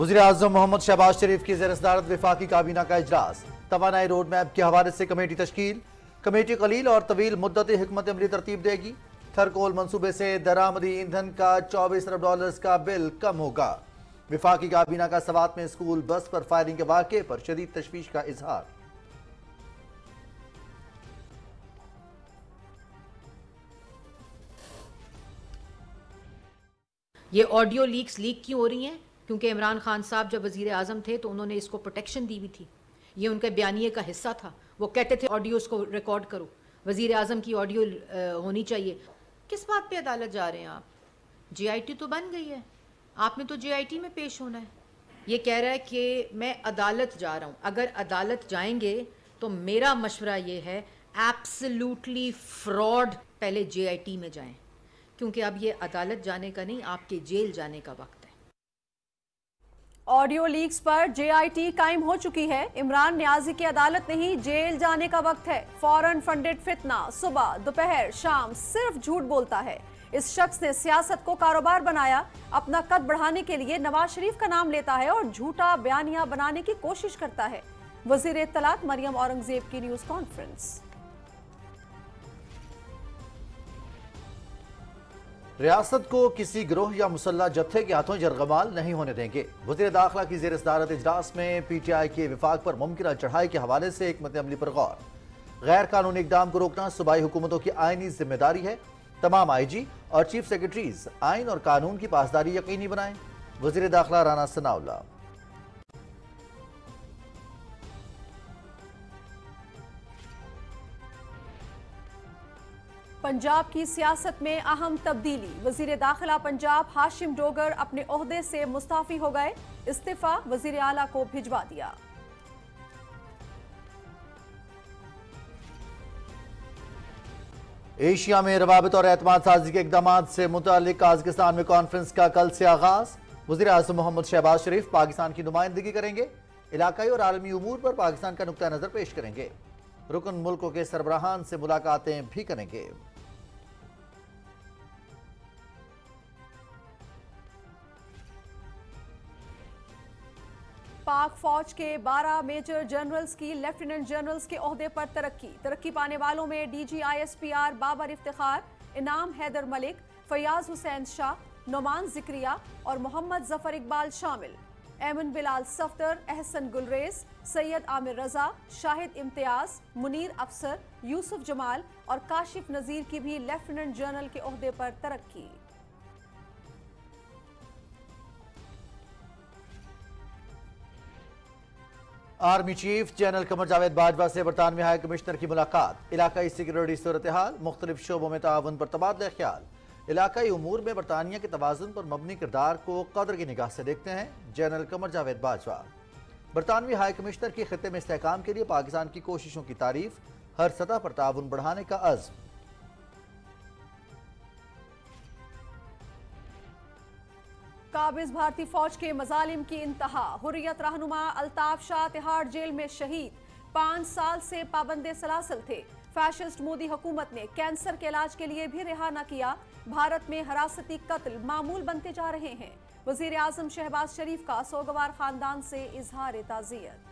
वजी अजम मोहम्मद शहबाज शरीफ की सदारत विफाकी काबीना का अजलास तोानाई रोड मैप के हवाले से कमेटी तश्ल कमेटी कलील और तवील मुद्दत हमत अमली तरतीब देगी थरकोल मनसूबे से दरामदी ईंधन का चौबीस अरब डॉलर का बिल कम होगा विफाकी काबीना का सवात में स्कूल बस पर फायरिंग के वाक़े पर शदीद तशवीश का इजहार ये ऑडियो लीक्स लीक क्यों हो रही हैं क्योंकि इमरान खान साहब जब वज़ी अजम थे तो उन्होंने इसको प्रोटेक्शन दी हुई थी ये उनके बयानी का हिस्सा था वो कहते थे ऑडियोज़ को रिकॉर्ड करो वज़ी अजम की ऑडियो होनी चाहिए किस बात पर अदालत जा रहे हैं आप टी तो बन गई है आपने तो टी में पेश होना है ये कह रहा है कि मैं अदालत जा रहा हूँ अगर अदालत जाएंगे तो मेरा मशवरा ये है एप्सलूटली फ्रॉड पहले जे में जाएं क्योंकि अब ये अदालत जाने का नहीं आपके जेल जाने का वक्त ऑडियो लीक्स पर जेआईटी कायम हो चुकी है इमरान न्याजी की अदालत नहीं जेल जाने का वक्त है फॉरन फंडेड फितना सुबह दोपहर शाम सिर्फ झूठ बोलता है इस शख्स ने सियासत को कारोबार बनाया अपना कद बढ़ाने के लिए नवाज शरीफ का नाम लेता है और झूठा बयानिया बनाने की कोशिश करता है वजीर तलाक मरियम औरंगजेब की न्यूज कॉन्फ्रेंस रियासत को किसी ग्रोह या मुसल्ह जत्थे के हाथों जरगमाल नहीं होने देंगे वजीर दाखिला की जेर सदारत इजलास में पी टी आई के विफाक पर मुमकिन चढ़ाई के हवाले से एक मत अमली पर गौर गैर कानूनी इकदाम को रोकना सूबाई हुकूमतों की आइनी जिम्मेदारी है तमाम आई जी और चीफ सेक्रेटरीज आइन और कानून की पासदारी यकीनी बनाएं वजीर दाखिला राना सनाउल्ला पंजाब की सियासत में अहम तब्दीली वजीर दाखिला पंजाब हाशिम डोगर अपने अहदे से मुस्ताफी हो गए इस्तीफा वजीर आला को भिजवा दिया एशिया में रवाबत और एतमाद साजी के इकदाम से मुतल काजगिस्तान में कॉन्फ्रेंस का कल से आगाज वजी अजम मोहम्मद शहबाज शरीफ पाकिस्तान की नुमाइंदगी करेंगे इलाकई और आलमी उमूर पर पाकिस्तान का नुकता नज़र पेश करेंगे रुकन मुल्कों के सरबराहान से मुलाकातें भी करेंगे पाक फौज के 12 मेजर जनरल्स की लेफ्टिनेंट जनरल्स के अहदे पर तरक्की तरक्की पाने वालों में D G I S P R Babar इफ्तार इनाम हैदर मलिक फयाज हुसैन शाह नुमान जिक्रिया और मोहम्मद जफर इकबाल शामिल एमन बिलाल सफ्तर एहसन गुलरेज सैयद आमिर रजा शाहिद इम्तियाज मुनीर अफसर यूसुफ जमाल और काशिफ नज़ीर की भी लेफ्टिनेंट जनरल के अहदे पर तरक्की army chief general Qamar Javed Bajwa से बरतानवी हाई कमिश्नर की मुलाकात इलाकई सिक्योरिटी सूरत हाल मुख्तलिफ शोबों में ताउन पर तबादला ख्याल इलाकई उमूर में बरतानिया के तोज़ुन पर मबनी किरदार को कदर की निगाह से देखते हैं जनरल कमर जावेद बाजवा बरतानवी हाई कमिश्नर के खत्े में इसकाम के लिए पाकिस्तान की कोशिशों की तारीफ हर सतह पर ताउन बढ़ाने का अज़्म काबिज भारतीय फौज के मजालिम की इंतहा हुरियत रहनुमा अल्ताफ शाह तिहाड़ जेल में शहीद पांच साल से पाबंदे सलासल थे फैशिस्ट मोदी हुकूमत ने कैंसर के इलाज के लिए भी रिहा न किया भारत में हरासती कत्ल मामूल बनते जा रहे हैं वजीर आजम शहबाज शरीफ का सोगवार खानदान से इजहार ताजियत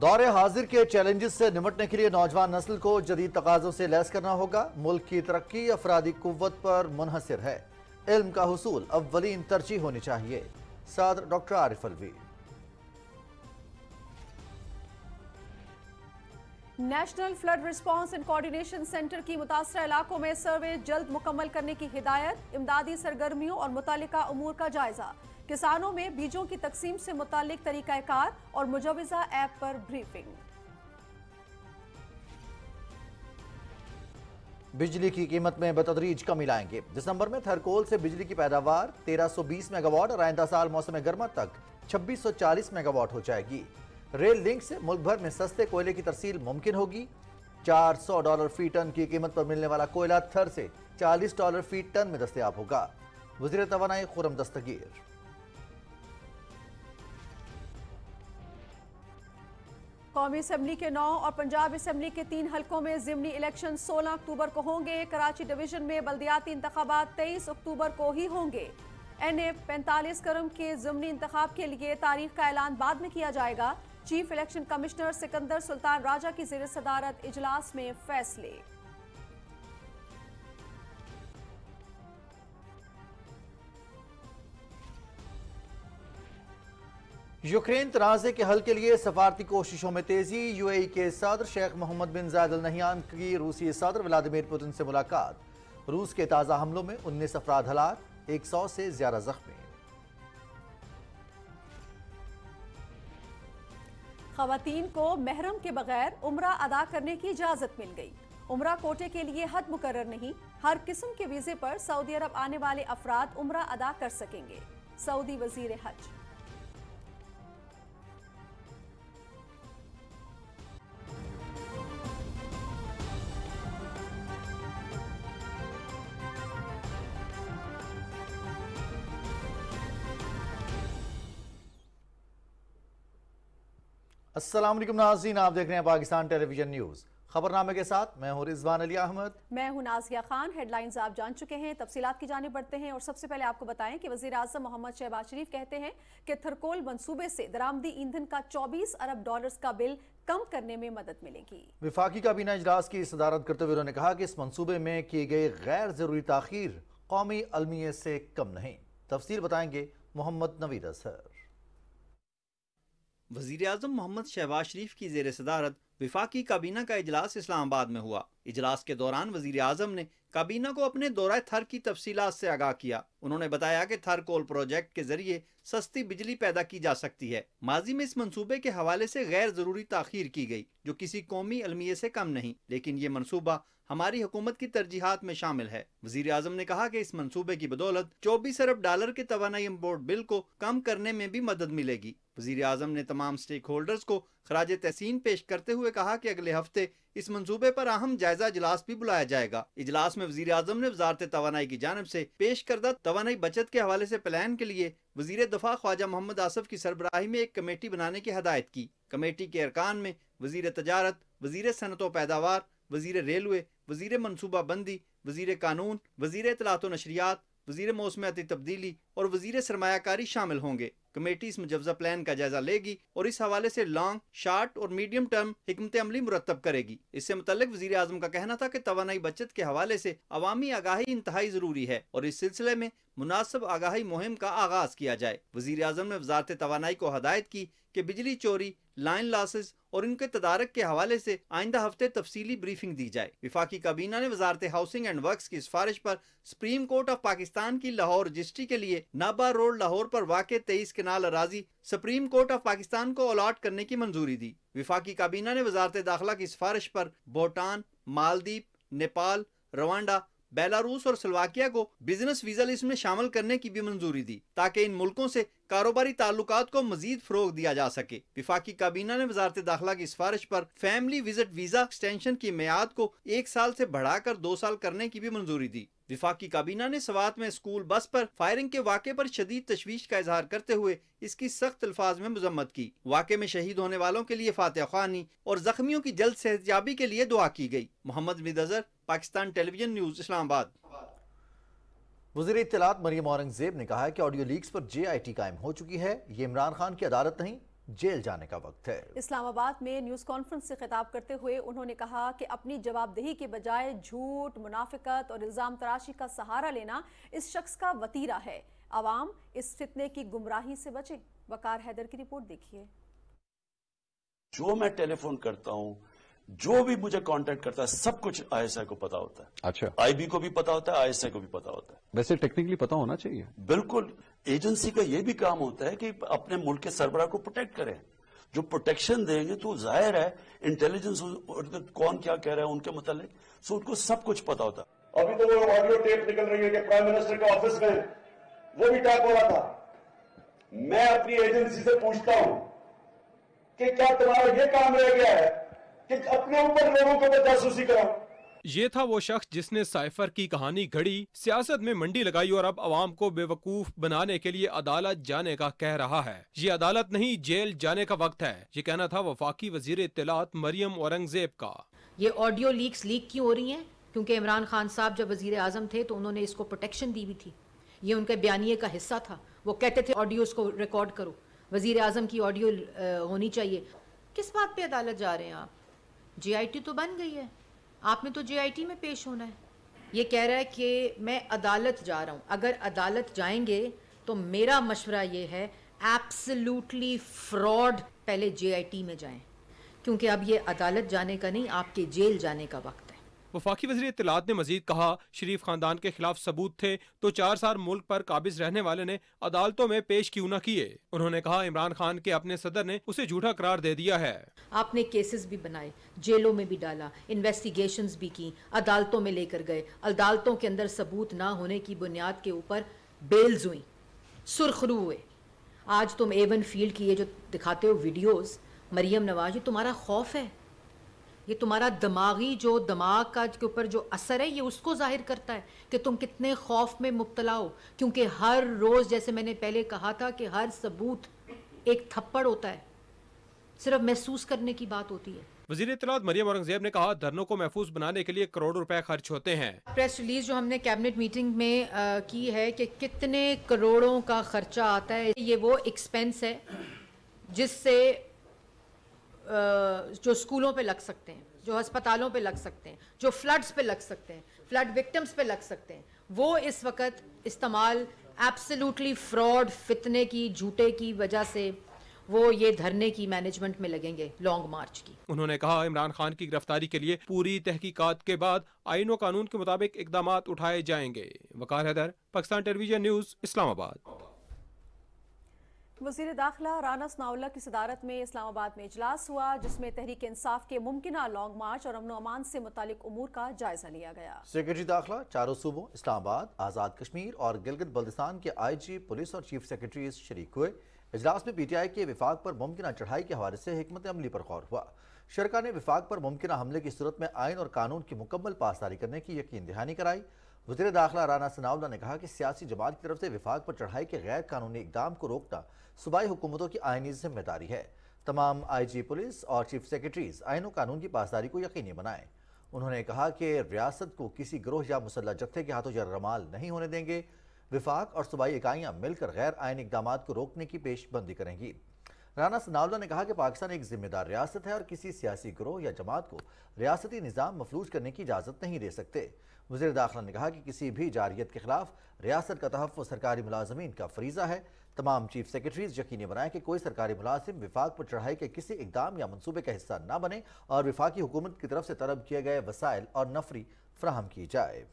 दौरे हाजिर के चैलेंजेस से निमटने के लिए नौजवान नस्ल को जदीद तकाजों से लैस करना होगा मुल्क की तरक्की अफराधी कुत पर मुनहसर है इल्म का हसूल अवलिन तरजीह होनी चाहिए साथ doctor Arif Alvi national flood response and coordination centre की मुतासर इलाकों में सर्वे जल्द मुकम्मल करने की हिदायत इमदादी सरगर्मियों और मुतल अमूर का जायजा किसानों में बीजों की तकसीम से मुतालिक तरीक़ाकार और मुजवजा ऐप पर ब्रीफिंग बिजली की कीमत में बतदरीज कमी लाएंगे दिसंबर में थरकोल से बिजली की पैदावार 1320 मेगावाट और आइंदा साल मौसम गर्मा तक 2640 मेगावाट हो जाएगी रेल लिंक से मुल्क भर में सस्ते कोयले की तरसील मुमकिन होगी 400 डॉलर फी टन की कीमत पर मिलने वाला कोयला थर से 40 डॉलर फी टन में दस्तियाब होगा वजी तो खुरम दस्तगीर कौमी असम्बली के नौ और पंजाब असम्बली के तीन हल्कों में जिमनी इलेक्शन सोलह अक्टूबर को होंगे कराची डिवीजन में बल्दियाती इंतबात तेईस अक्टूबर को ही होंगे एन ए पैंतालीस करम के ज़मनी इंतब के लिए तारीख का ऐलान बाद में किया जाएगा chief election commissioner Sikandar Sultan Raja की जेर सदारत इजलास में फैसले यूक्रेन तनाज़े के हल के लिए सफारती कोशिशों में तेज़ी यूएई के सदर शेख मोहम्मद बिन जायद अल की रूसी सदर व्लादिमिर पुतिन से मुलाकात रूस के ताज़ा हमलों में उन्नीस अफराध हलाक एक सौ से ज्यादा जख्मी खातन को महरम के बगैर उम्र अदा करने की इजाज़त मिल गई उम्र कोटे के लिए हद मुकर नहीं हर किस्म के वीज़े पर सऊदी अरब आने वाले अफराद उम्र अदा कर सकेंगे सऊदी वजीर हज अस्सलाम वालेकुम नाजीन आप देख रहे हैं पाकिस्तान टेलीविजन न्यूज़ खबरनामे के साथ मैं हूं रिजवान अली अहमद मैं हूं नाजिया खान हेडलाइंस आप जान चुके हैं तफसीत की जानब बढ़ते हैं और सबसे पहले आपको बताएं कि वजी अजम मोहम्मद शहबाज शरीफ कहते हैं कि थरकोल मनसूबे से दरामदी ईंधन का चौबीस अरब डॉलर का बिल कम करने में मदद मिलेगी विफाकी काबीना इजलास की सदारत करते हुए उन्होंने कहा कि इस मनसूबे में किए गए गैर ज़रूरी तखीर कौमी अलमिये से कम नहीं तफसील बताएंगे मोहम्मद नवीद असर वजीर अजम मोहम्मद शहबाज शरीफ की जेर सदारत विफाकी काबीना का इजलास इस्लामाबाद में हुआ इजलास के दौरान वजीर अजम ने काबीना को अपने दौरा थर की तफसी से आगाह किया उन्होंने बताया कि थर कोल प्रोजेक्ट के जरिए सस्ती बिजली पैदा की जा सकती है माजी में इस मनसूबे के हवाले से गैर जरूरी तखिर की गई जो किसी कौमी अलमिये से कम नहीं लेकिन ये मनसूबा हमारी हुकूमत की तरजीहत में शामिल है वजीर अजम ने कहा की इस मनसूबे की बदौलत चौबीस अरब डॉलर के तोानाई इम्पोर्ट बिल को कम करने में भी मदद मिलेगी वजीर अजम ने तमाम स्टेक होल्डर्स को खराज तहसीन पेश करते हुए कहा कि अगले हफ्ते इस मंसूबे पर अहम जायजा इजलास भी बुलाया जाएगा इजलास में वजी अजम ने वजारत तोानाई की जानब ऐसी पेश करदा तोानाई बचत के हवाले ऐसी प्लान के लिए वजीर दफा ख्वाजा मोहम्मद आसफ की सरबराही में एक कमेटी बनाने की हदायत की कमेटी के अरकान में वजीर तजारत वजीर सनत पैदावार वजीर रेलवे वजीर मनसूबा बंदी वजीर कानून वजीर इतलात नशरियात वजीर मौसमियाती तब्दीली और वजीर सरमाकारी शामिल होंगे कमेटी इस मुजवजा प्लान का जायजा लेगी और इस हवाले से लॉन्ग शार्ट और मीडियम टर्म हमत अमली मुरतब करेगी इससे मुतल वजी आजम का कहना था की तोानाई बचत के हवाले से अवामी आगाही इंतहाई जरूरी है और इस सिलसिले में मुनासिब आगाही मुहिम का आगाज किया जाए वजीर अजम ने वजारत तो को हदायत की कि बिजली चोरी लाइन लॉसेज और इनके तदारक के हवाले से आइंदा हफ्ते तफसीली ब्रीफिंग दी जाए विफाकी काबीना ने वजारत हाउसिंग एंड वर्क की सिफारिश पर सुप्रीम कोर्ट ऑफ पाकिस्तान की लाहौर रजिस्ट्री के लिए नाबा रोड लाहौर पर वाक़ तेईस कनाल अराजी सुप्रीम कोर्ट ऑफ पाकिस्तान को अलाट करने की मंजूरी दी विफाकी काबीना ने वजारत दाखिला की सिफारिश पर भूटान मालदीप नेपाल रवांडा बेलारूस और सलवाकिया को बिजनेस वीजा लिस्ट में शामिल करने की भी मंजूरी दी ताकि इन मुल्कों से कारोबारी ताल्लुक को मजीद फरोग दिया जा सके विफाकी काबीना ने वजारत दाखिला की सिफारिश पर फैमिली विजिट वीजा एक्सटेंशन की मैद को एक साल से बढ़ाकर दो साल करने की भी मंजूरी दी विफाकी काबीना ने सवात में स्कूल बस पर फायरिंग के वाक़े पर शदीद तशवीश का इजहार करते हुए इसकी सख्त अल्फाज में मजम्मत की वाक़े में शहीद होने वालों के लिए फातह खानी और जख्मियों की जल्द सेहतियाबी के लिए दुआ की गई मोहम्मद मिदजर पाकिस्तान टेलीविजन न्यूज़ इस्लामाबाद वजीर इतलात मरियम औरंगजेब ने कहा है कि ऑडियो लीक्स पर जे आई टी कायम हो चुकी है ये इमरान खान की अदालत नहीं जेल जाने का वक्त है इस्लामाबाद में न्यूज कॉन्फ्रेंस से खिताब करते हुए उन्होंने कहा कि अपनी जवाबदेही के बजाय झूठ मुनाफिकत और इल्जाम तराशी का सहारा लेना इस शख्स का वतीरा है आवाम इस फितने की गुमराही से बचे वकार हैदर की रिपोर्ट देखिए जो मैं टेलीफोन करता हूँ जो भी मुझे कांटेक्ट करता है सब कुछ आईएसआई को पता होता है अच्छा आईबी को भी पता होता है आईएसआई को भी पता होता है वैसे टेक्निकली पता होना चाहिए बिल्कुल एजेंसी का यह भी काम होता है कि अपने मुल्क के सरबराह को प्रोटेक्ट करें जो प्रोटेक्शन देंगे तो जाहिर है इंटेलिजेंस तो कौन क्या कह रहा है उनके मतलब सो उनको सब कुछ पता होता है अभी तो वो ऑडियो टेप निकल रही है कि प्राइम मिनिस्टर के ऑफिस में वो भी टैप हो रहा था मैं अपनी एजेंसी से पूछता हूं कि क्या तुम्हारा ये काम रह गया है कि अपने ऊपर लोगों को मैं जासूसी कराऊ ये था वो शख्स जिसने साइफर की कहानी घड़ी सियासत में मंडी लगाई और अब आवाम को बेवकूफ बनाने के लिए अदालत जाने का कह रहा है ये अदालत नहीं जेल जाने का वक्त है ये कहना था वफाकी वजीर इतलात मरियम औरंगजेब का ये ऑडियो लीक्स लीक क्यों हो रही हैं क्योंकि इमरान खान साहब जब वजीर आजम थे तो उन्होंने इसको प्रोटेक्शन दी हुई थी ये उनके बयानिए का हिस्सा था वो कहते थे ऑडियो को रिकॉर्ड करो वजीर आजम की ऑडियो होनी चाहिए किस बात पे अदालत जा रहे हैं आप जीआईटी तो बन गई है आपने तो जीआईटी में पेश होना है ये कह रहा है कि मैं अदालत जा रहा हूँ अगर अदालत जाएंगे तो मेरा मशवरा ये है एप्सलूटली फ्रॉड पहले जे में जाएं क्योंकि अब ये अदालत जाने का नहीं आपके जेल जाने का वक्त वफाकी वजी इतलात ने मजीद कहा शरीफ खानदान के खिलाफ सबूत थे तो चार साल मुल्क पर काबिज रहने वाले ने अदालतों में पेश क्यों न किए उन्होंने कहा इमरान खान के अपने सदर ने उसे झूठा करार दे दिया है आपने केसेस भी बनाए जेलों में भी डाला इन्वेस्टिगेशन भी की अदालतों में लेकर गए अदालतों के अंदर सबूत ना होने की बुनियाद के ऊपर बेल्स हुई सुरखरू हुए आज तुम एवन फील्ड की ये जो दिखाते हो वीडियोस मरियम नवाज ये तुम्हारा खौफ है ये तुम्हारा दिमागी जो दिमाग का के ऊपर जो असर है ये उसको जाहिर करता है कि तुम कितने खौफ में मुबतला हो क्योंकि हर रोज़ जैसे मैंने पहले कहा था कि हर सबूत एक थप्पड़ होता है सिर्फ महसूस करने की बात होती है वजीर इतलात मरियम औरंगजेब ने कहा धरनों को महफूज बनाने के लिए करोड़ों रुपए खर्च होते हैं प्रेस रिलीज जो हमने कैबिनेट मीटिंग में आ, की है कि कितने करोड़ों का खर्चा आता है ये वो एक्सपेंस है जिससे जो स्कूलों पे लग सकते हैं जो अस्पतालों पे लग सकते हैं जो फ्लड्स पे लग सकते हैं फ्लड विक्टम्स पे लग सकते हैं वो इस वक्त इस्तेमाल एब्सोल्युटली फ्रॉड फितने की झूठे की वजह से वो ये धरने की मैनेजमेंट में लगेंगे लॉन्ग मार्च की उन्होंने कहा इमरान खान की गिरफ्तारी के लिए पूरी तहकीकात के बाद आइन व कानून के मुताबिक इकदाम उठाए जाएंगे वकार हैदर पाकिस्तान टेलीविजन न्यूज़ इस्लामाबाद वजीर दाखिला राना सनाउल्ला की सदारत में इस्लामाबाद में इजलास हुआ जिसमें तहरीक इंसाफ के मुमकिन लॉन्ग मार्च और अमन अमान से मुतक उमूर का जायजा लिया गया सेक्रेटरी दाखिला चारों सूबों इस्लामाबाद आज़ाद कश्मीर और गिलगित बल्दिस्तान के आई जी पुलिस और चीफ सेक्रेटरी शरीक हुए इजलास में पी टी आई के विफाक पर मुमकिन चढ़ाई के हवाले से हमत अमली पर गौर हुआ शरका ने विफाक पर मुमकिन हमले की सूरत में आयन और कानून की मुकम्मल पासदारी करने की यकीन दहानी कराई वजीर दाखिला राना सनाउल्ला ने कहा कि सियासी जमात की तरफ से विफाक पर चढ़ाई के गैर कानूनी इकदाम को रोकना सूबाई हुकूमतों की आइनी जिम्मेदारी है तमाम आई जी पुलिस और चीफ सेक्रेटरीज आइन कानून की पासदारी को यकीनी बनाएं उन्होंने कहा कि रियासत को किसी ग्रोह या मुसलह जत्थे के हाथों जरमाल नहीं होने देंगे विफाक और सूबाई इकाइयाँ मिलकर गैर आयन इकदाम को रोकने की पेशबंदी करेंगी राना सनावला ने कहा कि पाकिस्तान एक जिम्मेदार रियासत है और किसी सियासी ग्रोह या जमात को रियासती निज़ाम मफलूज करने की इजाज़त नहीं दे सकते वजी दाखिला ने कहा कि किसी भी जारियत के खिलाफ रियासत का तहफ़ सरकारी मुलाजमीन का फरीजा है तमाम चीफ सेक्रेटरीज यकीनी बनाएं कि कोई सरकारी मुलाजिम विफाक पर चढ़ाई के किसी इकदाम या मनसूबे का हिस्सा न बने और विफाकी हुकूमत की तरफ से तलब किए गए वसाइल और नफरी फ्राहम की जाए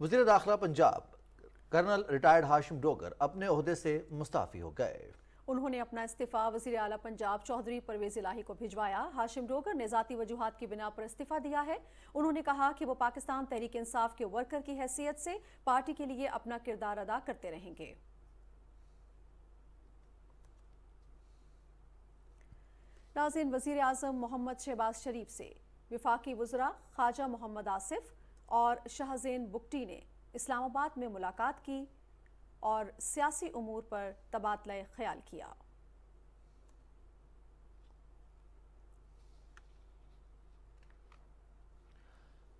वजी दाखिला पंजाब कर्नल रिटायर्ड हाशिम डोगर अपने अहदे से मुस्ताफ़ी हो गए उन्होंने अपना इस्तीफा वजीर अला पंजाब चौधरी परवेज इलाही को भिजवाया हाशिम डोगर ने जाती वजूहत की बिना पर इस्तीफा दिया है उन्होंने कहा कि वो पाकिस्तान तहरीक इंसाफ के वर्कर की हैसियत से पार्टी के लिए अपना किरदार अदा करते रहेंगे नाजिन वजीर अजम मोहम्मद शहबाज शरीफ से विफाकी वजरा ख्वाजा मोहम्मद आसिफ और शाहजेन बुकटी ने इस्लामाबाद में मुलाकात की और सियासी अमूर पर तबादला ख्याल किया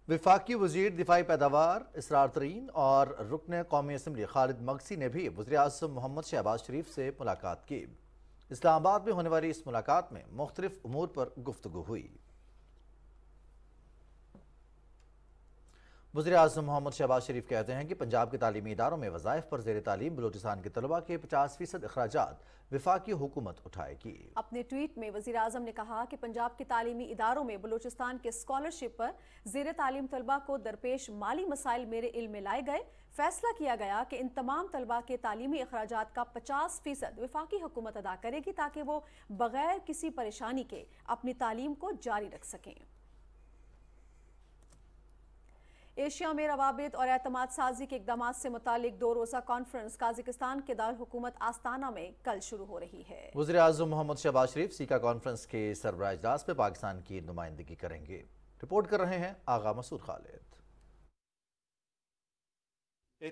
विफाकी वजीर दिफाई पैदावार इसरार तरीन और रुकन कौमी असम्बली खालिद मगसी ने भी वजी अजम मोहम्मद शहबाज शरीफ से मुलाकात की इस्लामाबाद में होने वाली इस मुलाकात में मुख्तलिफ अमूर पर गुफ्तु हुई वजी अजम मोहम्मद शहबाज शरीफ कहते हैं कि पंजाब के तालीमी इदारों में वजायफ पर जेर तालीम बलोचिस्तान के तलबा के पचास फीसद अखराज विफाकी हुकूमत उठाएगी अपने ट्वीट में वजी अजम ने कहा कि पंजाब के तालीमी इदारों में बलोचिस्तान के स्कॉलरशिप पर जेर तालीम तलबा को दरपेश माली मसाइल मेरे इल में लाए गए फैसला किया गया कि इन तमाम तलबा के तालीमी अखराज का पचास फीसद विफाकी हुकूमत अदा करेगी ताकि वो बगैर किसी परेशानी के अपनी तालीम को जारी रख सकें एशिया में रवाबित और एतमाद साजी के इकदाम से मुतालिक दो रोज़ा कॉन्फ्रेंस काजिकिस्तान के दारकूमत आस्ताना में कल शुरू हो रही है वजी अजम मोहम्मद शहबाज शरीफ सीका कॉन्फ्रेंस के सरबरा अजलास में पाकिस्तान की नुमाइंदगी करेंगे रिपोर्ट कर रहे हैं आगा मसूद खालिद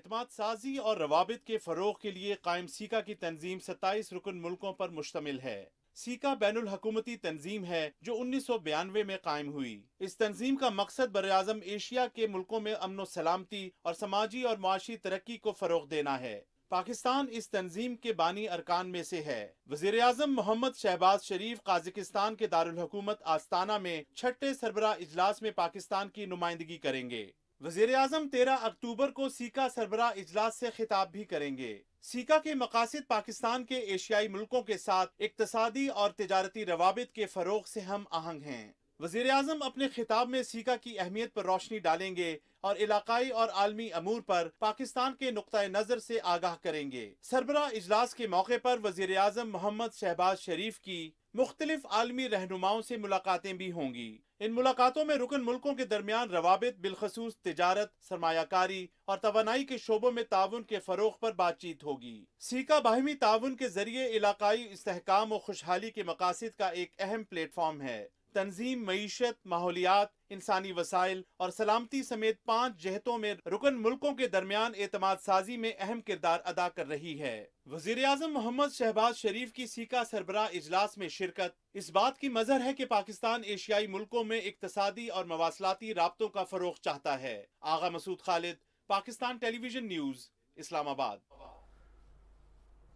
एतमाद साजी और रवाबित के फ़रोग के लिए कायम सीका की तंजीम सत्ताईस रुकन मुल्कों पर मुश्तमिल है सीका बैन हकूमती तंजीम है जो उन्नीस सौ बयानवे में कायम हुई इस तंजीम का मकसद बर अजम एशिया के मुल्कों में अमन सलामती और समाजी और माशी तरक्की को फरोग देना है पाकिस्तान इस तंजीम के बानी अरकान में से है वजीर अजम मोहम्मद शहबाज शरीफ काजिकिस्तान के दारकूमत आस्ताना में छठे सरबरा इजलास में पाकिस्तान की नुमाइंदगी करेंगे वजीर अजम तेरह अक्टूबर को सीका सरबरा इजलास से खिताब भी करेंगे सीका के मकासद पाकिस्तान के एशियाई मुल्कों के साथ इकतसादी और तजारती रवाबित के फरोग से हम आहंग हैं वजीर अजम अपने खिताब में सीका की अहमियत पर रोशनी डालेंगे और इलाकई और आलमी अमूर पर पाकिस्तान के नुक़ नज़र से आगाह करेंगे सरबरा इजलास के मौके पर वजीर अजम मोहम्मद शहबाज शरीफ की मुख्तलिफ आलमी रहनुमाओं से मुलाकातें भी होंगी इन मुलाकातों में रुकन मुल्कों के दरमियान रवाबित बिलखसूस तजारत सरमाकारी और तोानाई के शोबों में ताउन के फरोख पर बातचीत होगी सीका बाहमी ताउन के जरिए इलाकाई इसकाम और खुशहाली के मकासद का एक अहम प्लेटफॉर्म है तंजीम मीशत माहौलियात इंसानी वसाइल और सलामती समेत पाँच जहतों में रुकन मुल्कों के दरमियान एतमाद साजी में अहम किरदार अदा कर रही है वजीर अजम मोहम्मद शहबाज शरीफ की सीका सरबरा इजलास में शिरकत इस बात की मजर है की पाकिस्तान एशियाई मुल्कों में इकतसादी और मवासलाती रबतों का फरोग चाहता है आगा मसूद खालिद पाकिस्तान टेलीविजन न्यूज इस्लामाबाद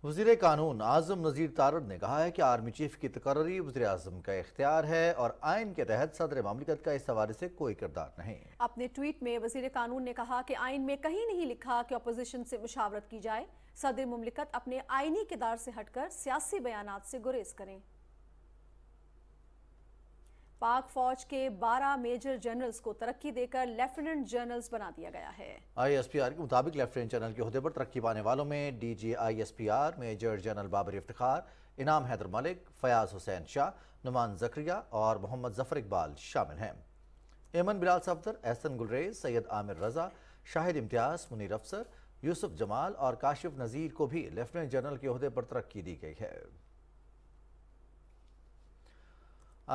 वजीर कानून आजम नज़ीर तारड़ ने कहा है कि आर्मी चीफ की तकर्री वजी अजम का इख्तियार है और आयन के तहत सदर ममलिकत का इस हवाले से कोई किरदार नहीं अपने ट्वीट में वजीर कानून ने कहा कि आयन में कहीं नहीं लिखा कि अपोजिशन से मुशावरत की जाए सदर ममलिकत अपने आइनी किरदार से हटकर सियासी बयान से गुरेज करें पाक फौज के 12 मेजर जनरल्स को तरक्की देकर लेफ्टिनेंट जनरल्स बना दिया गया है आईएसपीआर के मुताबिक लेफ्टिनेंट जनरल के अहदे पर तरक्की पाने वालों में डीजीआईएसपीआर मेजर जनरल बाबर इफ्तार इनाम हैदर मलिक फयाज हुसैन शाह नुमान जक्रिया और मोहम्मद जफर इकबाल शामिल हैं एमन बिलाल सफदर एहसन गुलरेज सैयद आमिर रजा शाहिद इम्तियाज मुनीर अफसर यूसुफ जमाल और काशिफ नज़ीर को भी लेफ्टिनेंट जनरल के अहदे पर तरक्की दी गई है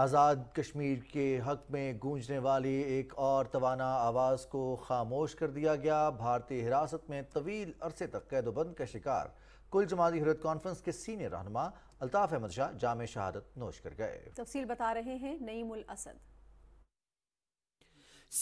आज़ाद कश्मीर के हक में गूंजने वाली एक और तोाना आवाज़ को खामोश कर दिया गया भारतीय हिरासत में तवील अरसे तक कैदोबंद का शिकार कुल जमाती हरत कॉन्फ्रेंस के सीनियर रहनमा अल्ताफ अहमद शाह जाम शहादत नोश कर गए तफसील बता रहे हैं नईमुल असद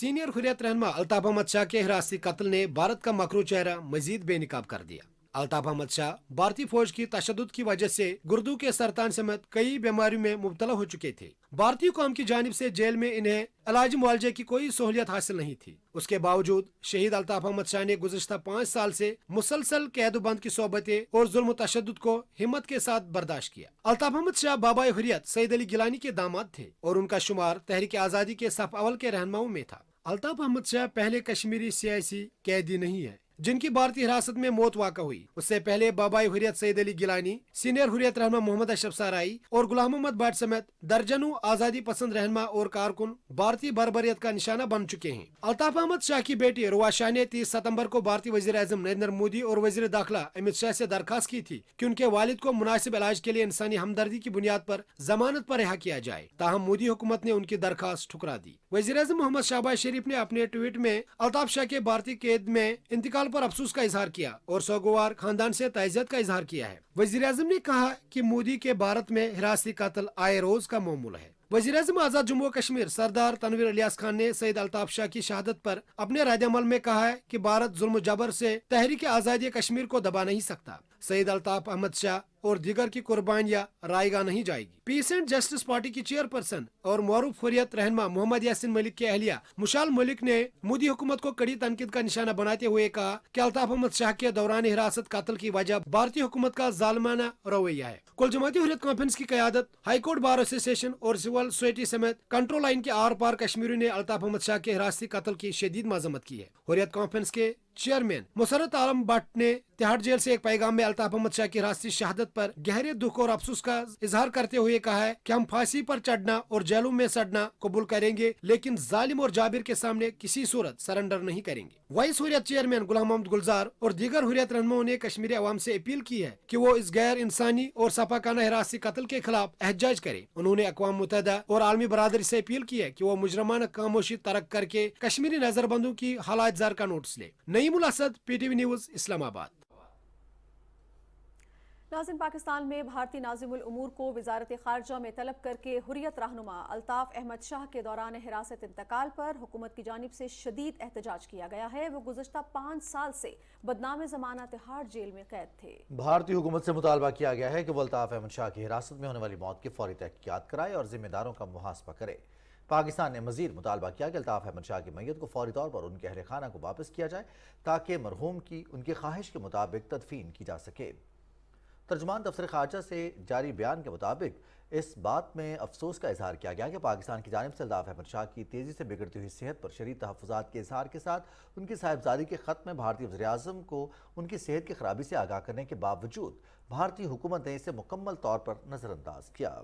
सीनियर हुरियत रहनमा अल्ताफ अहमद शाह के हिरासती कत्ल ने भारत का मकरू चेहरा मजीद बेनकाब कर दिया अल्ताफ अहमद शाह भारतीय फौज की तशद की वजह से गुर्दू के सरतान समेत कई बीमारियों में मुबतला हो चुके थे भारतीय कौम की जानब ऐसी जेल में इन्हें इलाज मुआवजे की कोई सहूलियत हासिल नहीं थी उसके बावजूद शहीद अल्ताफ अहमद शाह ने गुजशत पाँच साल ऐसी मुसलसल बंद की सोबतें और जुल्म तशद को हिम्मत के साथ बर्दाश्त किया अल्ताफ अहमद शाह बाबा हुरियत सईद अली गिलानी के दामाद थे और उनका शुमार तहरीक आज़ादी के सफ अवल के रहनुमाओं में था अल्ताफ अहमद शाह पहले कश्मीरी सियासी कैदी नहीं है जिनकी भारतीय हिरासत में मौत वाक़ हुई उससे पहले बाबाई हुरियत सईद अली गिलानी सीनियर हुरियत रहनमा मोहम्मद अशरफ साराई और गुलाम मोहम्मद भट्ट समेत दर्जनों आज़ादी पसंद रहनमा और कारकुन भारतीय बरबरीत का निशाना बन चुके हैं अल्ताफ अहमद शाह की बेटी रुआ शाह ने तीस सितम्बर को भारतीय वजी अजम नरेंद्र मोदी और वजी दाखिला अमित शाह ऐसी दरखास्त की थी की उनके वालिद को मुनासिब इलाज के लिए इंसानी हमदर्दी की बुनियाद आरोप जमानत आरोप रिहा किया जाए ताहम मोदी हुकूमत ने उनकी दरखास्त ठुकरा दी वजी अजम मोहम्मद शाहबाज शरीफ ने अपने ट्वीट में अल्ताफ शाह के भारतीय कैद में इंतकाल इंतकाल पर अफसोस का इजहार किया और सोगोवार खानदान से तजियत का इजहार किया है वजीर अजम ने कहा की मोदी के भारत में हिरासती कतल आए रोज का मामूल है वजीर अजम आजाद जम्मू कश्मीर सरदार तनवीर अलियास खान ने सईद अलताफ़ शाह की शहादत पर अपने रायमल में कहा है कि भारत जुल्म जबर से तहरीक आज़ादी कश्मीर को दबा नहीं सकता सईद अल्ताफ अहमद शाह और दिगर की कुर्बानियाँ रायगा नहीं जाएगी पीस एंड जस्टिस पार्टी की चेयरपर्सन और मरूफ हुरियत रहनमा मोहम्मद यासिन मलिक की अहलिया मुशाल मलिक ने मोदी हुकूमत को कड़ी तनकीद का निशाना बनाते हुए कहा कि अल्ताफ अहमद शाह के दौरान हिरासत कतल की वजह भारतीय हुकूमत का जालमाना रवैया है कुल जमाती हरियत कॉन्फ्रेंस की क्यादत हाईकोर्ट बार एसोसिएशन और सिविल सोसाइटी समेत कंट्रोल लाइन के आर पार कश्मीरी ने अल्ताफ अहमद शाह के हिरासती कतल की शदीद मजम्मत की है हरियत कॉन्फ्रेंस के चेयरमैन मुसरत आलम भट्ट ने तिहाड़ जेल से एक पैगाम में अल्ताफ अहमद शाह की रास्ती शहादत पर गहरे दुख और अफसोस का इजहार करते हुए कहा है कि हम फांसी पर चढ़ना और जेलों में सड़ना कबूल करेंगे लेकिन जालिम और जाबिर के सामने किसी सूरत सरेंडर नहीं करेंगे वाइस हुरियत चेयरमैन गुलाम मोहम्मद गुलजार और दीगर हुरियत रहनुमाओं ने कश्मीरी अवाम से अपील की है कि वो इस गैर इंसानी और सफाकाना हिरासी कत्ल के खिलाफ एहजाज करे उन्होंने अकवा मुतहदा और आलमी बरदरी से अपील की है की वो मुजरमाना खामोशी तरक करके कश्मीरी नजरबंदों की हालात जार का नोटिस ले नईमुल असद पीटीवी न्यूज इस्लामाबाद नाजिम पाकिस्तान में भारतीय नाजिमुल उमूर को वजारत खारजा में तलब करके हुरियत रहनुमा अल्ताफ़ अहमद शाह के दौरान हिरासत इंतकाल पर हुकूमत की जानब से शदीद एहतजाज किया गया है वो गुजशत पाँच साल से बदनाम जमाना तिहाड़ जेल में कैद थे भारतीय हुकूमत से मुतालबा किया गया है कि वो अल्ताफ़ अहमद शाह की हिरासत में होने वाली मौत की फौरी तहकियात कराए और जिम्मेदारों का मुहासपा करे पाकिस्तान ने मजीद मुतालबा किया कि अल्ताफ़ अहमद शाह की मैत को फौरी तौर पर उनके अहल खाना को वापस किया जाए ताकि मरहूम की उनकी ख्वाहिश के मुताबिक तदफीन की जा सके तर्जमान दफ्तर खारजा से जारी बयान के मुताबिक इस बात में अफसोस का इजहार किया गया कि पाकिस्तान की जानब से अल्ताफ़ अहमद शाह की तेज़ी से बिगड़ती हुई सेहत पर शरीर तहफात के इजहार के साथ उनकी साहिबजादी के ख़त में भारतीय वजी अजम को उनकी सेहत की खराबी से आगाह करने के बावजूद भारतीय हुकूमत ने इसे मुकम्मल तौर पर नज़रअंदाज किया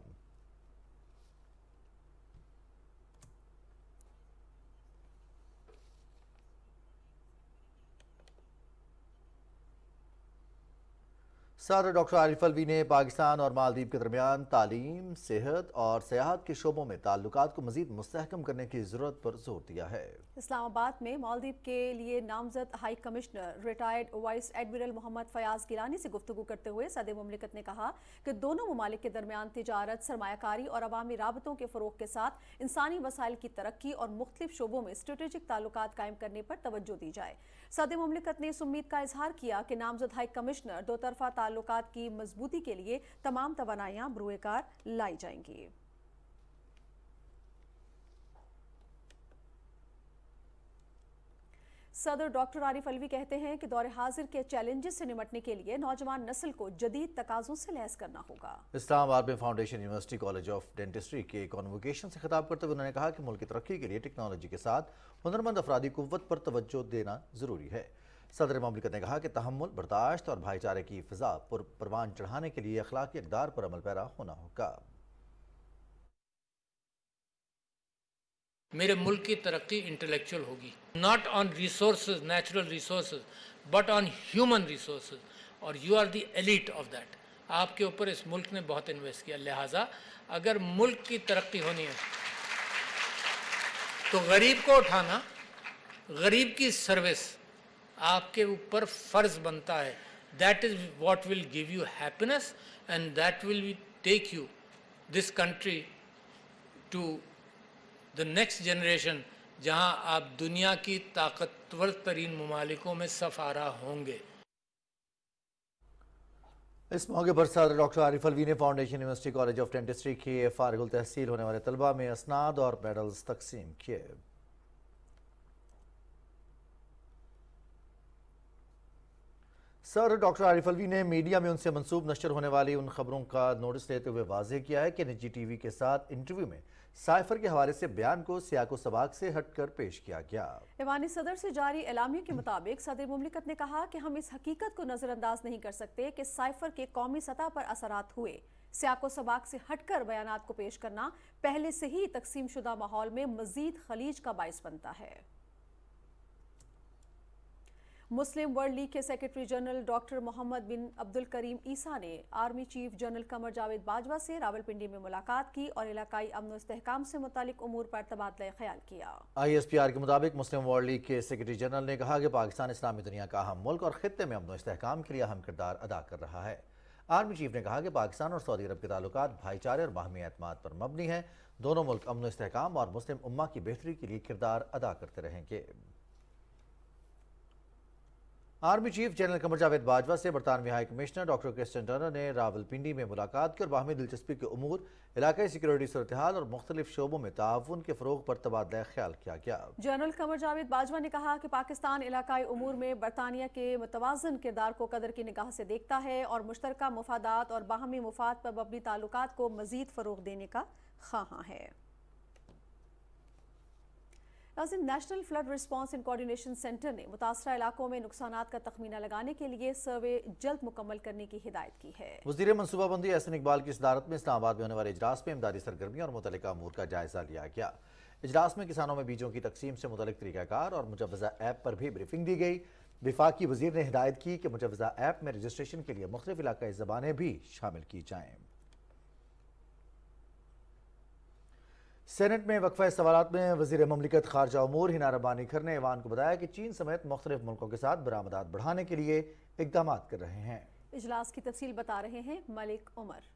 सर डॉक्टर आरिफ अलवी ने पाकिस्तान और मालदीव के दरमियान तालीम सेहत और सियाहत के शोबों में ताल्लुक को मजीद मुस्तकम करने की ज़रूरत पर जोर दिया है इस्लामाबाद में मालदीव के लिए नामजद high commissioner retired vice admiral Mohammad Fayyaz Gilani से गुफ्तु करते हुए सदर ममलिकत ने कहा कि दोनों ममालिक के दरमियान तजारत सरमाकारी और अवमी रबतों के फ़रोग के साथ इंसानी वसाइल की तरक्की और मुख्तु शोबों में स्ट्रेटेजिक ताल्लुक कायम करने पर तोज्जो दी जाए सदर ममलिकत ने इस उम्मीद का इजहार किया कि नामजद हाई कमिश्नर दो तरफा ताल्लुक की मजबूती के लिए तमाम तोानाइयाँ बरूकार लाई जाएंगी सदर डॉक्टर आरिफ अलवी कहते हैं कि दौरे हाजिर के चैलेंजेस से निपटने के लिए नौजवान नस्ल को जदीद तकाजों से लैस करना होगा इस्लामाबाद में foundation university college of dentistry के कॉन्वोकेशन से खिताब करते हुए उन्होंने कहा कि मुल्क की तरक्की के लिए टेक्नोलॉजी के साथ हुनरमंद अफराधी कुत पर तोज्जो देना जरूरी है सदर ममलिकत ने कहा कि तहमुल बर्दाश्त और भाईचारे की फिजा पर परवान चढ़ाने के लिए अखलाक इकदार पर अमल पैरा होना होगा मेरे मुल्क की तरक्की इंटेलेक्चुअल होगी not on resource natural resource but on human resource और you are the elite of that आपके ऊपर इस मुल्क ने बहुत इन्वेस्ट किया लिहाजा अगर मुल्क की तरक्की होनी है तो गरीब को उठाना गरीब की सर्विस आपके ऊपर फर्ज बनता है that is what will give you happiness and that will take you this country to the next generation जहाँ आप दुनिया की ताकतवर तरीन ममालिकों में सफारा होंगे इस मौके पर सर डॉक्टर आरिफ अलवी ने foundation university college of dentistry के फारगुल तहसील होने वाले तलबा में असनाद और मेडल्स तकसीम किए सर डॉक्टर आरिफ अलवी ने मीडिया में उनसे मंसूब नशर होने वाली उन खबरों का नोटिस लेते हुए वाजे किया है कि निजी टीवी के साथ इंटरव्यू में साइफर के हवाले से बयान को सियाको सबाक से हटकर पेश किया गया ईवानी सदर से जारी एलामिया के मुताबिक सदर ममलिकत ने कहा कि हम इस हकीकत को नज़रअंदाज नहीं कर सकते कि साइफर के कौमी सतह पर असरात हुए सियाको सबाक से हटकर बयान को पेश करना पहले से ही तकसीम शुदा माहौल में मजीद खलीज का बायस बनता है मुस्लिम वर्ल्ड लीग के secretary general doctor Mohammad bin Abdul Karim Issa ने army chief general Qamar Javed Bajwa से रावलपिंडी में मुलाकात की और इलाकाई अमन इसकाम से मुतालिक उमूर पर तबादला ख्याल किया आई एस पी आर के मुताबिक मुस्लिम वर्ल्ड लीग के सेक्रेटरी जनरल ने कहा कि पाकिस्तान इस्लामी दुनिया का अहम मुल्क और खत्े में अमन इसकाम के लिए अहम किरदार अदा कर रहा है आर्मी चीफ ने कहा कि पाकिस्तान और सऊदी अरब के ताल्लुक भाईचारे और बाहमी अहतमाद पर मबनी हैं दोनों मुल्क अमन इसकाम और मुस्लिम उम्मा की बेहतरी के लिए किरदार अदा करते रहेंगे army chief general Qamar Javed Bajwa से बरतानवी high commissioner doctor Christian Turner ने रावलपिंडी में मुलाकात की और बाहमी दिलचस्पी के उमूर इलाकई सिक्योरिटी सूरत हाल और मुख्तलिफ शोबों में ताउन के फरोग पर तबादला ख्याल किया गया जनरल कमर जावेद बाजवा ने कहा कि पाकिस्तान इलाकई उमूर में बरतानिया के मुतवाजन किरदार को कदर की निगाह से देखता है और मुश्तर मफादात और बाहमी मफाद पर मबनी ताल्लुक को मजीद फ़रोग देने का खां है नाजिम national flood response and coordination centre ने मुतासरा इलाकों में नुकसान का तखमीना लगाने के लिए सर्वे जल्द मुकम्मल करने की हिदायत की है वजीर मनसूबाबंदी एहसन इकबाल की सदारत में इस्लाबाद में होने वाले इजलास में इमदादी सरगर्मियों और मुतल अमूर का जायजा लिया गया इजलास में किसानों में बीजों की तकसीम से मुतल तरीक़ाकार और मुजवजा ऐप पर भी ब्रीफिंग दी गई विफाक वजीर ने हिदायत की कि मुजवजा ऐप में रजिस्ट्रेशन के लिए मुख्तलिफ इलाकाई जबानें भी शामिल की जाएँ सेनेट में वक्फा सवाल में वजी ममलिकत खारजा उमूर हिना रबानी खर ने ऐवान को बताया कि चीन समेत मुख्तलिफ मुल्कों के साथ बरामदात बढ़ाने के लिए इकदाम कर रहे हैं इजलास की तफसील बता रहे हैं मलिक उमर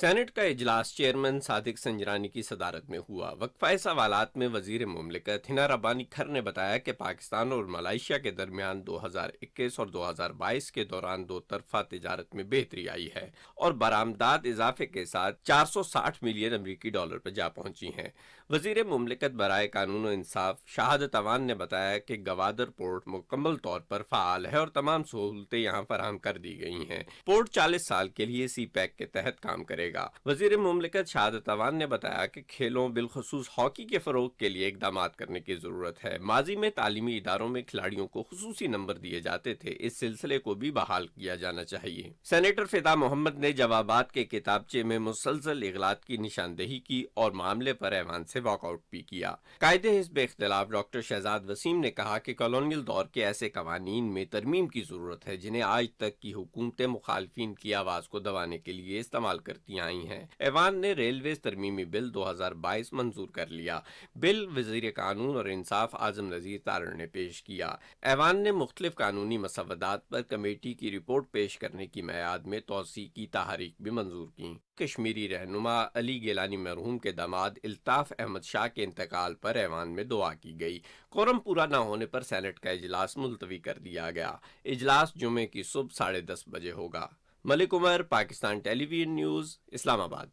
सेनेट का इजलास चेयरमैन सादिक संजरानी की सदारत में हुआ वक्फा सवालत में वजीर ममलिकत हिना रबानी खर ने बताया कि पाकिस्तान और मलाइशिया के दरमियान 2021 और 2022 के दौरान दो तरफा तजारत में बेहतरी आई है और बरामदात इजाफे के साथ 460 मिलियन अमरीकी डॉलर पर जा पहुंची हैं वजीर ममलिकत बरए कानून इंसाफ शाहद तवान ने बताया कि गवादर पोर्ट मुकम्मल तौर पर फ़ाल है और तमाम सहूलतें यहाँ फराम कर दी गई हैं पोर्ट चालीस साल के लिए सी पैक के तहत काम करेगा वजीर ममलिकत शाहद तवान ने बताया कि खेलों बिलखसूस हॉकी के फरोग के लिए इकदाम करने की ज़रूरत है माजी में तालीमी इदारों में खिलाड़ियों को खसूसी नंबर दिए जाते थे इस सिलसिले को भी बहाल किया जाना चाहिए सैनेटर फिदा मोहम्मद ने जवाब के किताबचे में मुसलसल इगलात की निशानदेही की और मामले पर ऐवान से वॉकआउट भी किया कायदे हिस्ब इख्तलाफ डॉक्टर शहजाद वसीम ने कहा कि कॉलोनियल दौर के ऐसे कवानीन में तरमीम की जरूरत है जिन्हें आज तक की हुकूमतें मुखालफन की आवाज को दबाने के लिए इस्तेमाल करती आई हैं ऐवान ने रेलवे तरमीमी बिल दो हजार बाईस मंजूर कर लिया बिल वजीर कानून और इंसाफ आजम नजीर तारण ने पेश किया ऐवान ने मुख्तलिफ कानूनी मसवदात पर कमेटी की रिपोर्ट पेश करने की मैद में तोसी की तहारीख भी मंजूर की कश्मीरी रहनुमा अली गेलानी मरहूम के दामाद अल्ताफ़ अहमद शाह के इंतकाल पर ऐवान में दुआ की गई कोरम पूरा न होने पर सैनट का इजलास मुलतवी कर दिया गया इजलास जुमे की सुबह साढ़े दस बजे होगा मलिक उमर पाकिस्तान टेलीविजन न्यूज़ इस्लामाबाद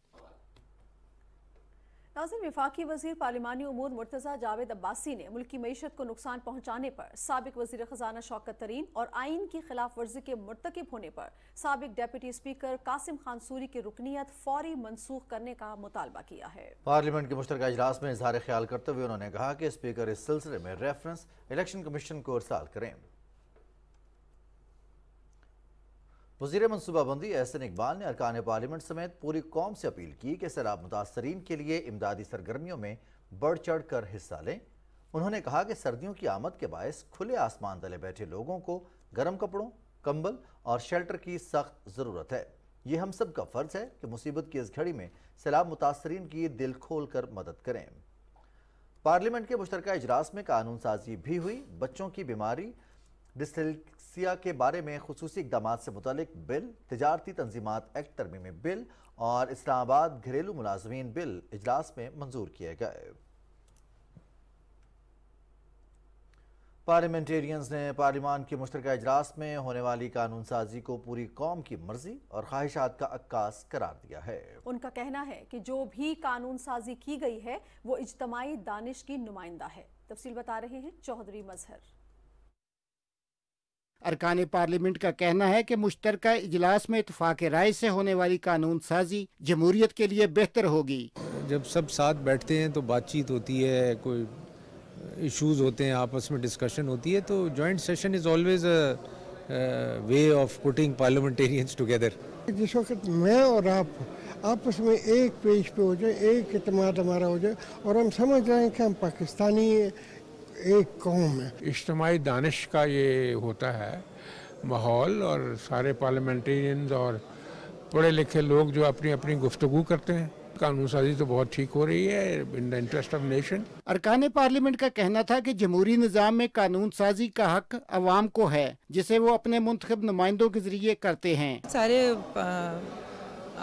नाजिम विफाकी वजीर पार्लिमानी उमूर मुर्तज़ा जावेद अब्बासी ने मुल्क की मीशत को नुकसान पहुँचाने पर सबक वजी ख़जाना शौकत तरीन और आइन की खिलाफ वर्जी के मरतकब होने पर सबक डेप्यूटी स्पीकर कासिम खान सूरी की रुकनीत फौरी मनसूख करने का मुतालबा किया है पार्लियामेंट के मुश्तर अजलास में इजहार ख्याल करते हुए उन्होंने कहा कि स्पीकर इस सिलसिले में रेफरेंस इलेक्शन कमीशन को अरसाल करें वजीर मनसूबाबंदी एहसन इकबाल ने अरकान पार्लियामेंट समेत पूरी कौम से अपील की कि सैलाब मुतासरीन के लिए इमदादी सरगर्मियों में बढ़ चढ़ कर हिस्सा लें उन्होंने कहा कि सर्दियों की आमद के बायस खुले आसमान तले बैठे लोगों को गर्म कपड़ों कंबल और शेल्टर की सख्त ज़रूरत है ये हम सब का फ़र्ज है कि मुसीबत की इस घड़ी में सैलाब मुतासरीन की दिल खोल कर मदद करें पार्लियामेंट के मुश्तरक अजलास में कानून साजी भी हुई बच्चों की बीमारी डिसलेक्सिया के बारे में खसूस इकदाम से मुतलिक बिल तजारती तंजीमत एक्ट तरमीमी बिल और इस्लामाबाद घरेलू मुलाजमीन बिल इजलास में मंजूर किए गए पार्लियामेंटेरियंस ने पार्लियामान के मुश्तर अजलास में होने वाली कानून साजी को पूरी कौम की मर्जी और ख्वाहिशात का अक्का करार दिया है उनका कहना है कि जो भी कानून साजी की गई है वो इज्तमाही दानिश की नुमाइंदा है तफसील बता रहे हैं चौधरी मजहर अरकान पार्लियामेंट का कहना है कि मुश्तर इजलास में इतफाक़ राय से होने वाली कानून साजी जमहूरीत के लिए बेहतर होगी जब सब साथ बैठते हैं तो बातचीत होती है कोई इश्यूज होते हैं आपस में डिस्कशन होती है तो joint session is always way of putting parliamentarians together जिस वक्त मैं और आप आपस में एक पेज पे हो जाए एक अतमाद हमारा हो जाए और हम समझ रहे हैं कि हम पाकिस्तानी हैं एक कौम है इज्तमाही दानिश का ये होता है माहौल और सारे पार्लियामेंटेरियन और पढ़े लिखे लोग जो अपनी अपनी गुफ्तगु करते हैं कानून साजी तो बहुत ठीक हो रही है in the interest of nation अरकान पार्लियामेंट का कहना था कि जमहूरी निज़ाम में कानून साजी का हक अवाम को है जिसे वो अपने मुंतब नुमाइंदों के जरिए करते हैं सारे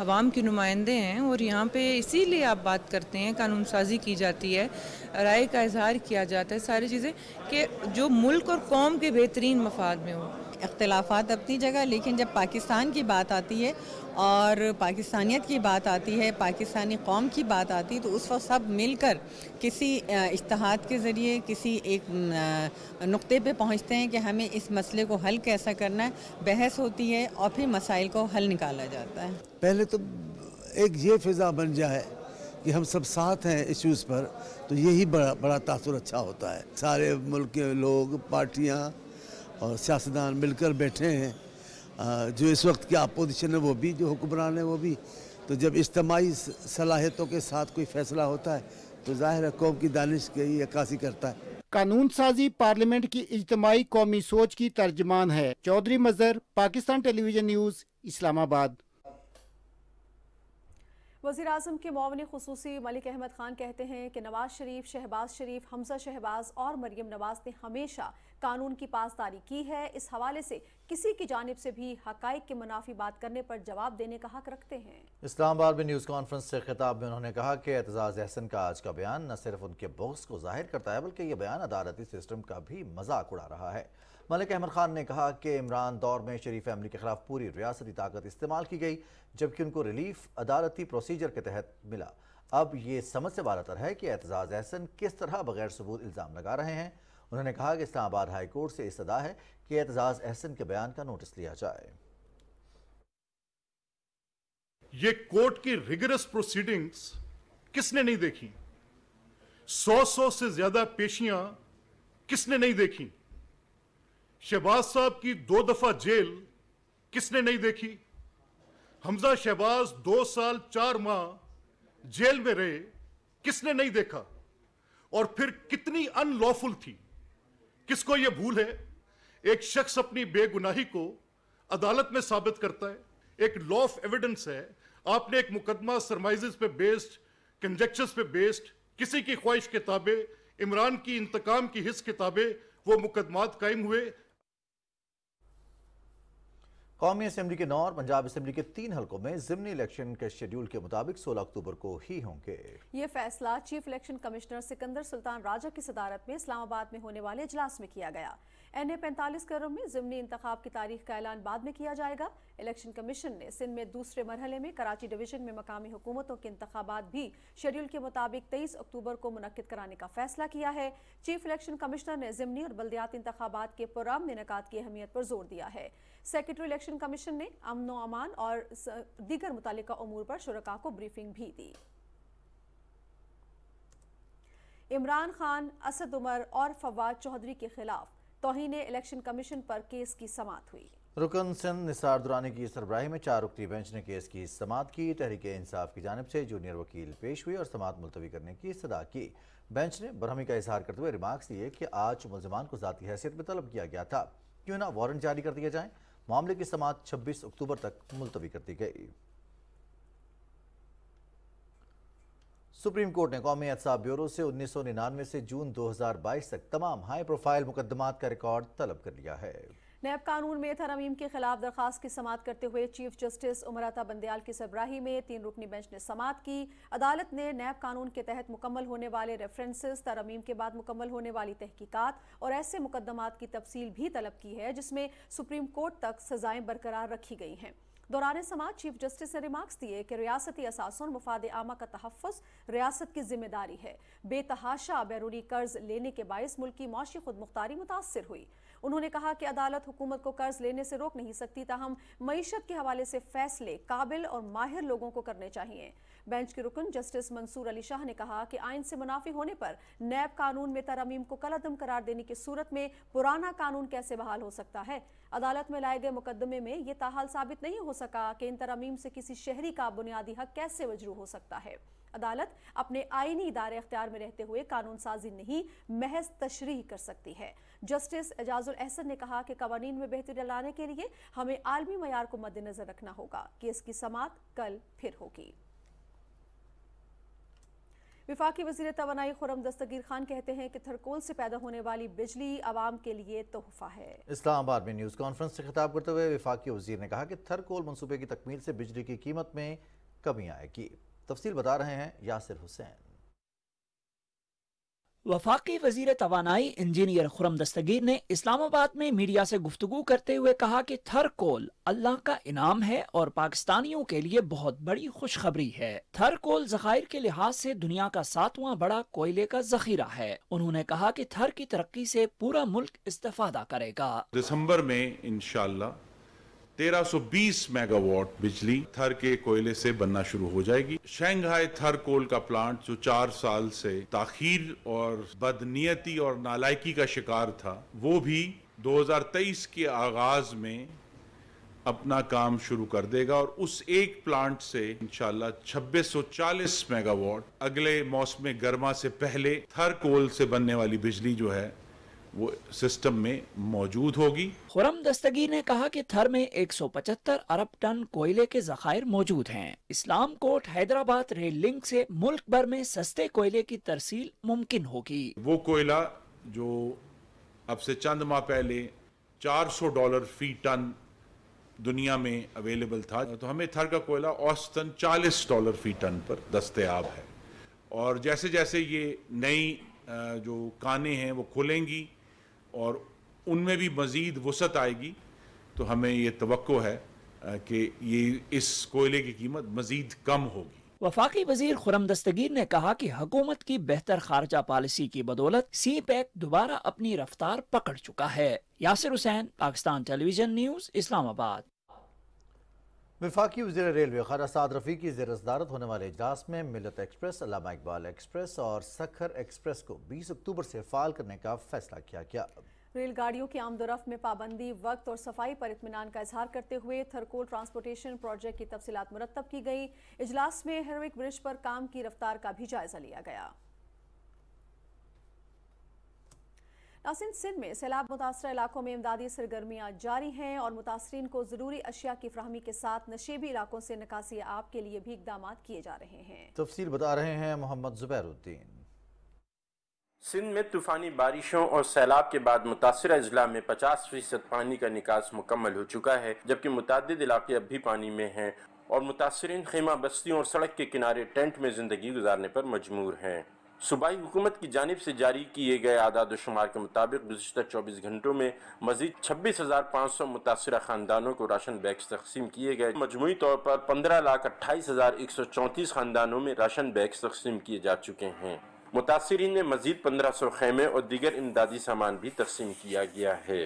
आवाम के नुमाइंदे हैं और यहाँ पे इसीलिए आप बात करते हैं कानून साजी की जाती है राय का इजहार किया जाता है सारी चीज़ें कि जो मुल्क और कौम के बेहतरीन मफाद में हो इख्लाफा अपनी जगह लेकिन जब पाकिस्तान की बात आती है और पाकिस्तानियत की बात आती है पाकिस्तानी कौम की बात आती है तो उस वक्त सब मिलकर किसी इश्तहाद के ज़रिए किसी एक नुक्ते पे पहुंचते हैं कि हमें इस मसले को हल कैसा करना है बहस होती है और फिर मसाइल को हल निकाला जाता है पहले तो एक ये फिज़ा बन जाए कि हम सब साथ हैं इश्यूज़ पर तो यही बड़ा बड़ा तासर अच्छा होता है सारे मुल्क के लोग पार्टियाँ और सियासतदान मिलकर बैठे हैं जो इस वक्त की अपोजिशन है वो भी जो हुक्मरान है वो भी तो जब इज्तमाही सलाहियतों के साथ कोई फैसला होता है तो जाहिर है कौम की दानिश की अक्सी करता है कानून साजी पार्लियामेंट की इज्तमाही कौमी सोच की तर्जमान है चौधरी मजर पाकिस्तान टेलीविजन न्यूज इस्लामाबाद वजीर अजम के मावन खसूस मलिक अहमद खान कहते हैं कि नवाज शरीफ शहबाज शरीफ हमजा शहबाज और मरियम नवाज ने हमेशा कानून की पासदारी की है इस हवाले से किसी की जानब से भी हक के मुनाफी बात करने पर जवाब देने का हक रखते हैं इस्लामाबाद में न्यूज़ कॉन्फ्रेंस से खिताब में उन्होंने कहा कि एतजाज़ अहसन का आज का बयान न सिर्फ उनके बोक्स को जाहिर करता है बल्कि यह बयान अदालती सिस्टम का भी मजाक उड़ा रहा है मलिक अहमद खान ने कहा कि इमरान दौर में शरीफ फैमिली के खिलाफ पूरी रियासती ताकत इस्तेमाल की गई जबकि उनको रिलीफ अदालती प्रोसीजर के तहत मिला अब ये समझ से बारतर है कि एतजाज़ अहसन किस तरह बगैर सबूत इल्ज़ाम लगा रहे हैं उन्होंने कहा कि इस्लामाबाद हाईकोर्ट से इस सदा है कि एतजाज़ अहसन के बयान का नोटिस लिया जाए ये कोर्ट की रिगरस प्रोसीडिंग्स किसने नहीं देखी सौ सौ से ज्यादा पेशियां किसने नहीं देखी शहबाज साहब की दो दफा जेल किसने नहीं देखी हमजा शहबाज दो साल चार माह जेल में रहे किसने नहीं देखा और फिर कितनी अनलॉफुल थी किसको यह भूल है एक शख्स अपनी बेगुनाही को अदालत में साबित करता है एक लॉ ऑफ एविडेंस है आपने एक मुकदमा सरमाइजेस पे बेस्ड कंजेक्शन पे बेस्ड किसी की ख्वाहिश किताबें इमरान की इंतकाम की हिस्स किताबें वो मुकदमात कायम हुए कौमी असम्बली के नौ और पंजाब असम्बली के तीन हल्कों में जिमनी इलेक्शन के शेड्यूल के मुताबिक 16 अक्टूबर को ही होंगे ये फैसला chief election commissioner Sikandar Sultan Raja की सदारत में इस्लामाबाद में होने वाले इजलास में किया गया एन ए पैंतालीस करोड़ में जिमनी इंतखब की तारीख का ऐलान बाद में किया जाएगा इलेक्शन कमीशन ने सिंध में दूसरे मरहले में कराची डिवीजन में मकामी हुकूमतों के इंतबात भी शेड्यूल के मुताबिक तेईस अक्टूबर को मुनद कराने का फैसला किया है चीफ इलेक्शन कमिश्नर ने ज़मनी और बल्दियाती इंतबात के प्रोग्राम में इनका की अहमियत पर जोर दिया है सेक्रेटरी इलेक्शन कमीशन ने अमन अमान और दीगर मुतल अमूर पर शुरा को ब्रीफिंग भी दी इमरान खान असद उमर और फवाद चौधरी के खिलाफ तोहन इलेक्शन कमीशन पर केस की समात हुई रुकन सिंह निसार दुरानी की सरबराही में चार रुकती बेंच ने केस की समात की तहरीक इंसाफ की जानब से जूनियर वकील पेश हुए और समात मुलतवी करने की सदा की बेंच ने बरहमी का इजहार करते हुए रिमार्क्स दिए कि आज मुलजमान को ज़ाती हैसियत में तलब किया गया था क्यों ना वारंट जारी कर दिया जाए मामले की समात छब्बीस अक्टूबर तक मुलतवी कर दी गई सुप्रीम कोर्ट ने कौमी एहसाब ब्यूरो से उन्नीस सौ निन्यानवे से जून दो हजार बाईस तक तमाम हाई प्रोफाइल मुकदमात का रिकॉर्ड तलब कर लिया है नैब कानून में तरमीम के खिलाफ दरखास्त की समात करते हुए चीफ जस्टिस उमराता बंदयाल की सरबराही में तीन रुकनी बेंच ने समात की अदालत ने नैब कानून के तहत मुकम्मल होने वाले रेफरेंसेस तरमीम के बाद मुकम्मल होने वाली तहकीकात और ऐसे मुकदमात की तफसील भी तलब की है जिसमें सुप्रीम कोर्ट तक सजाएं बरकरार रखी गई हैं दौरान समाज चीफ जस्टिस ने रिमार्क्स दिए कि रियासती असासों और मुफाद आमा का तहफ़ रियासत की जिम्मेदारी है बेतहाशा बैरूनी कर्ज लेने के बायस मुल्क की मौशी खुद मुख्तारी मुतासर हुई उन्होंने कहा कि अदालत हुकूमत को कर्ज लेने से रोक नहीं सकती ताहम मीशत के हवाले से फैसले काबिल और माहिर लोगों को करने चाहिए बेंच के रुकन जस्टिस मंसूर अली शाह ने कहा कि आइन से मुनाफी होने पर नैब कानून में तरमीम को कलदम करार देने की सूरत में पुराना कानून कैसे बहाल हो सकता है अदालत में लाए गए मुकदमे में ये ताहाल साबित नहीं हो सका कि इन तरमीम से किसी शहरी का बुनियादी हक कैसे वजरू हो सकता है अदालत अपने आईनी इदारे अख्तियार में रहते हुए कानून साजी नहीं महज तशरी कर सकती है जस्टिस एजाजुल अहसन ने कहा कि कवानीन में बेहतरी लाने के लिए हमें आलमी मैार को मद्देनजर रखना होगा केस की समात कल फिर होगी विफाक वजीर तोानाई खुरम दस्तगीर खान कहते हैं कि थरकोल से पैदा होने वाली बिजली आवाम के लिए तोहफा है इस्लामाबाद में न्यूज़ कॉन्फ्रेंस से खिताब करते हुए के वजीर ने कहा कि थरकोल मनसूबे की तकमील से बिजली की कीमत में कमी आएगी तफसील बता रहे हैं यासिर हुसैन वफाकी वजीर तोानाई इंजीनियर खुरम दस्तगीर ने इस्लामाबाद में मीडिया से गुफ्तु करते हुए कहा कि थर कोल अल्लाह का इनाम है और पाकिस्तानियों के लिए बहुत बड़ी खुशखबरी है थर कोल जखायर के लिहाज से दुनिया का सातवां बड़ा कोयले का जखीरा है उन्होंने कहा कि थर की तरक्की से पूरा मुल्क इस्तेफादा करेगा दिसंबर में इनशाला 1320 मेगावाट बिजली थर के कोयले से बनना शुरू हो जाएगी शंघाई थर कोल का प्लांट जो चार साल से ताखीर और बदनीयती और नालायकी का शिकार था वो भी 2023 के आगाज में अपना काम शुरू कर देगा और उस एक प्लांट से इंशाल्लाह 2640 मेगावाट अगले मौसम गर्मा से पहले थर कोल से बनने वाली बिजली जो है वो सिस्टम में मौजूद होगी खुरम दस्तगी ने कहा कि थर में 175 अरब टन कोयले के जखायर मौजूद हैं Islamkot Hyderabad rail link से मुल्क भर में सस्ते कोयले की तरसील मुमकिन होगी वो कोयला जो अब से चंद माह पहले 400 डॉलर फी टन दुनिया में अवेलेबल था तो हमें थर का कोयला औसतन 40 डॉलर फी टन पर दस्तयाब है और जैसे जैसे ये नई जो काने हैं वो खुलेंगी और उनमें भी मज़ीद वसत आएगी तो हमें ये तो है कि ये इस कोयले की कीमत मज़ीद कम होगी वफाकी वजीर खुरम दस्तगीर ने कहा कि हकूमत की बेहतर खारजा पॉलिसी की बदौलत सी पैक दोबारा अपनी रफ्तार पकड़ चुका है यासिर हुसैन पाकिस्तान टेलीविजन न्यूज इस्लामाबाद वफाकी वजी रेलवे खाना साद रफ़ी की जेर सदारत होने वाले इजलास में मिलत एक्सप्रेस अलामा इकबाल एक्सप्रेस और सखर एक्सप्रेस को 20 अक्टूबर से फाल करने का फैसला किया गया रेलगाड़ियों की आमदोरफ्त में पाबंदी वक्त और सफाई पर इतमान का इजहार करते हुए थरकोल ट्रांसपोर्टेशन प्रोजेक्ट की तफसीत मुरतब की गई इजलास में हेरविक ब्रिज पर काम की रफ्तार का भी जायजा लिया गया नासिन सिंध में सैलाब मुतासर इलाकों में इमदादी सरगर्मियाँ जारी हैं और मुतासरीन को ज़रूरी अशिया की फ्राहमी के साथ नशेबी इलाकों से निकासी आब के लिए भी इकदाम किए जा रहे हैं तफसील बता रहे हैं मोहम्मद जुबैरुद्दीन सिंध में तूफ़ानी बारिशों और सैलाब के बाद मुतासर अजला में पचास फीसद पानी का निकास मुकम्मल हो चुका है जबकि मुतद इलाके अब भी पानी में हैं और मुतासरी खेमा बस्तियों और सड़क के किनारे टेंट में ज़िंदगी गुजारने पर मजबूर हैं सूबाई हुकूमत की जानब से जारी किए गए आदाद शुमार के मुताबिक गुजशत चौबीस घंटों में मजीद छब्बीस हज़ार पाँच सौ मुतासर ख़ानदानों को राशन बैग्स तकसीम किए गए मजमू तौर पर पंद्रह लाख अट्ठाईस हज़ार एक सौ चौंतीस ख़ानदानों में राशन बैग्स तकसीम किए जा चुके हैं मुतासरीन में मजीद पंद्रह सौ खेमे और दीगर इमदादी सामान भी तकसीम किया गया है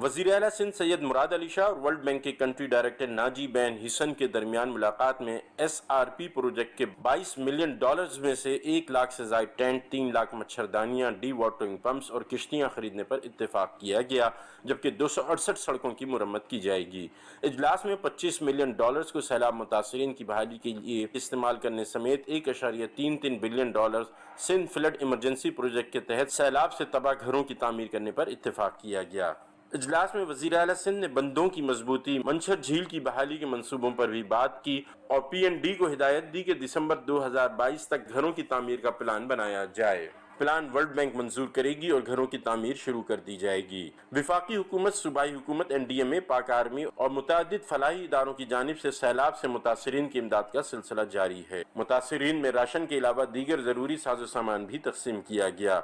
वजीर अला सिंध सैयद मुराद अली शाह और वर्ल्ड बैंक के country director Naji Benhassine के दरमियान मुलाकात में एस आर पी प्रोजेक्ट के 22 मिलियन डॉलर्स में से एक लाख से जायद टेंट तीन लाख मच्छरदानियां डी वाटरिंग पंप्स और किश्तियां खरीदने पर इतफाक किया गया जबकि दो सौ अड़सठ सड़कों की मरम्मत की जाएगी इजलास में पच्चीस मिलियन डॉलर को सैलाब मुतासरी की बहाली के लिए इस्तेमाल करने समेत एक अशारिया तीन तीन billion dollar Sindh flood emergency project के तहत सैलाब से तबाह घरों की तमीर करने पर इतफाक किया गया इजलास में वजीर अला सिंध ने बंदों की मजबूती मंशर झील की बहाली के मनसूबों पर भी बात की और पी एन डी को हिदायत दी कि दिसंबर 2022 तक घरों की तामीर का प्लान बनाया जाए प्लान वर्ल्ड बैंक मंजूर करेगी और घरों की तमीर शुरू कर दी जाएगी विफाकी हुकूमत सूबाई हुकूमत एन डी एम ए पाक आर्मी और मुतद फलाही इदारों की जानब ऐसी सैलाब ऐसी मुतासरीन की इमदाद का सिलसिला जारी है मुतासरीन में राशन के अलावा दीगर ज़रूरी साजो सामान भी तकसीम किया गया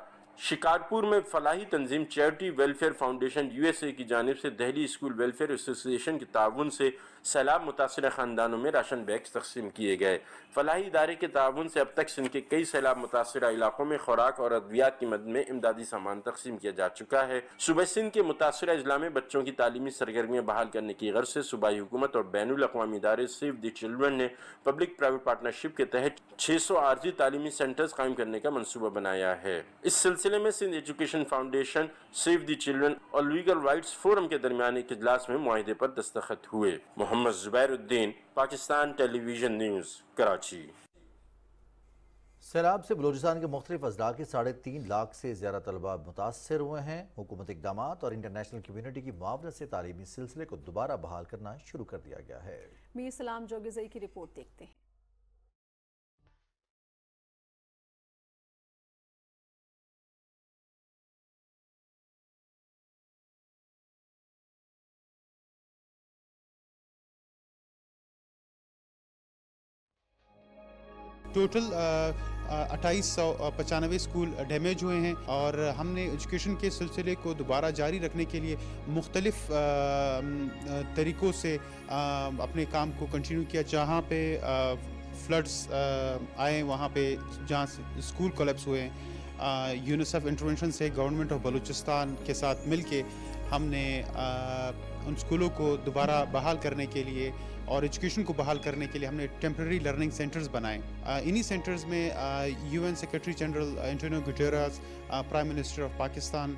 शिकारपुर में फलाही तंजीम चैरिटी वेलफेयर फाउंडेशन यूएसए की जानब से दहली स्कूल वेलफेयर एसोसिएशन के ताउन से सैलाब मुतासर ख़ानदानों में राशन बैग्स तकसीम किए गए फलाही इदारे के ताउन से अब तक सिंध के कई सैलाब मुतासर इलाकों में खुराक और अद्वियात की मद में इमदादी सामान तकसीम किया जा चुका है सुबह सिंध के मुतासर अजला में बच्चों की तालीमी सरगर्मियाँ बहाल करने की गर्ज से सूबाई हुकूमत और बैन अवी इदारे सेव द चिल्ड्रन ने पब्लिक प्राइवेट पार्टनरशिप के तहत छः सौ आर्जी तालीमी सेंटर्स कायम करने का मनसूबा बनाया है इस सिलसिले में Sindh education foundation save the children और लीगल राइट्स फोरम के दरमियान एक इजलास में माहदे पर दस्तखत हुए मोहम्मद जुबैरुद्दीन पाकिस्तान टेलीविजन न्यूज़ कराची सैलाब से बलोचिस्तान के मुख्तलिफ अजला के साढ़े तीन लाख से ज़्यादा तलबा मुतासर हुए हैं हुकूमत इकदाम और इंटरनेशनल कम्यूनिटी की मुआवजत से तालीमी सिलसिले को दोबारा बहाल करना शुरू कर दिया गया है मीर सलाम जोगेजई की रिपोर्ट देखते हैं टोटल अट्ठाईस सौ पचानवे स्कूल डैमेज हुए हैं और हमने एजुकेशन के सिलसिले को दोबारा जारी रखने के लिए मुख्तलिफ तरीक़ों से अपने काम को कंटिन्यू किया जहाँ पे फ्लड्स आए वहाँ पे जहाँ स्कूल कोलेप्स हुए यूनिसेफ इंटरवेंशन से गवर्नमेंट ऑफ बलूचिस्तान के साथ मिलके हमने आ, उन स्कूलों को दोबारा बहाल करने के लिए और एजुकेशन को बहाल करने के लिए हमने टेम्प्रेरी लर्निंग सेंटर्स बनाए इन्हीं सेंटर्स में UN secretary general Antonio Guterres prime minister of Pakistan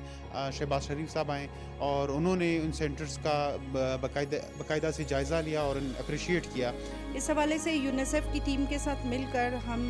Shahbaz Sharif sahab आए और उन्होंने उन सेंटर्स का बाकायदा से जायज़ा लिया और अप्रिशिएट किया इस हवाले से यूनिसेफ की टीम के साथ मिलकर हम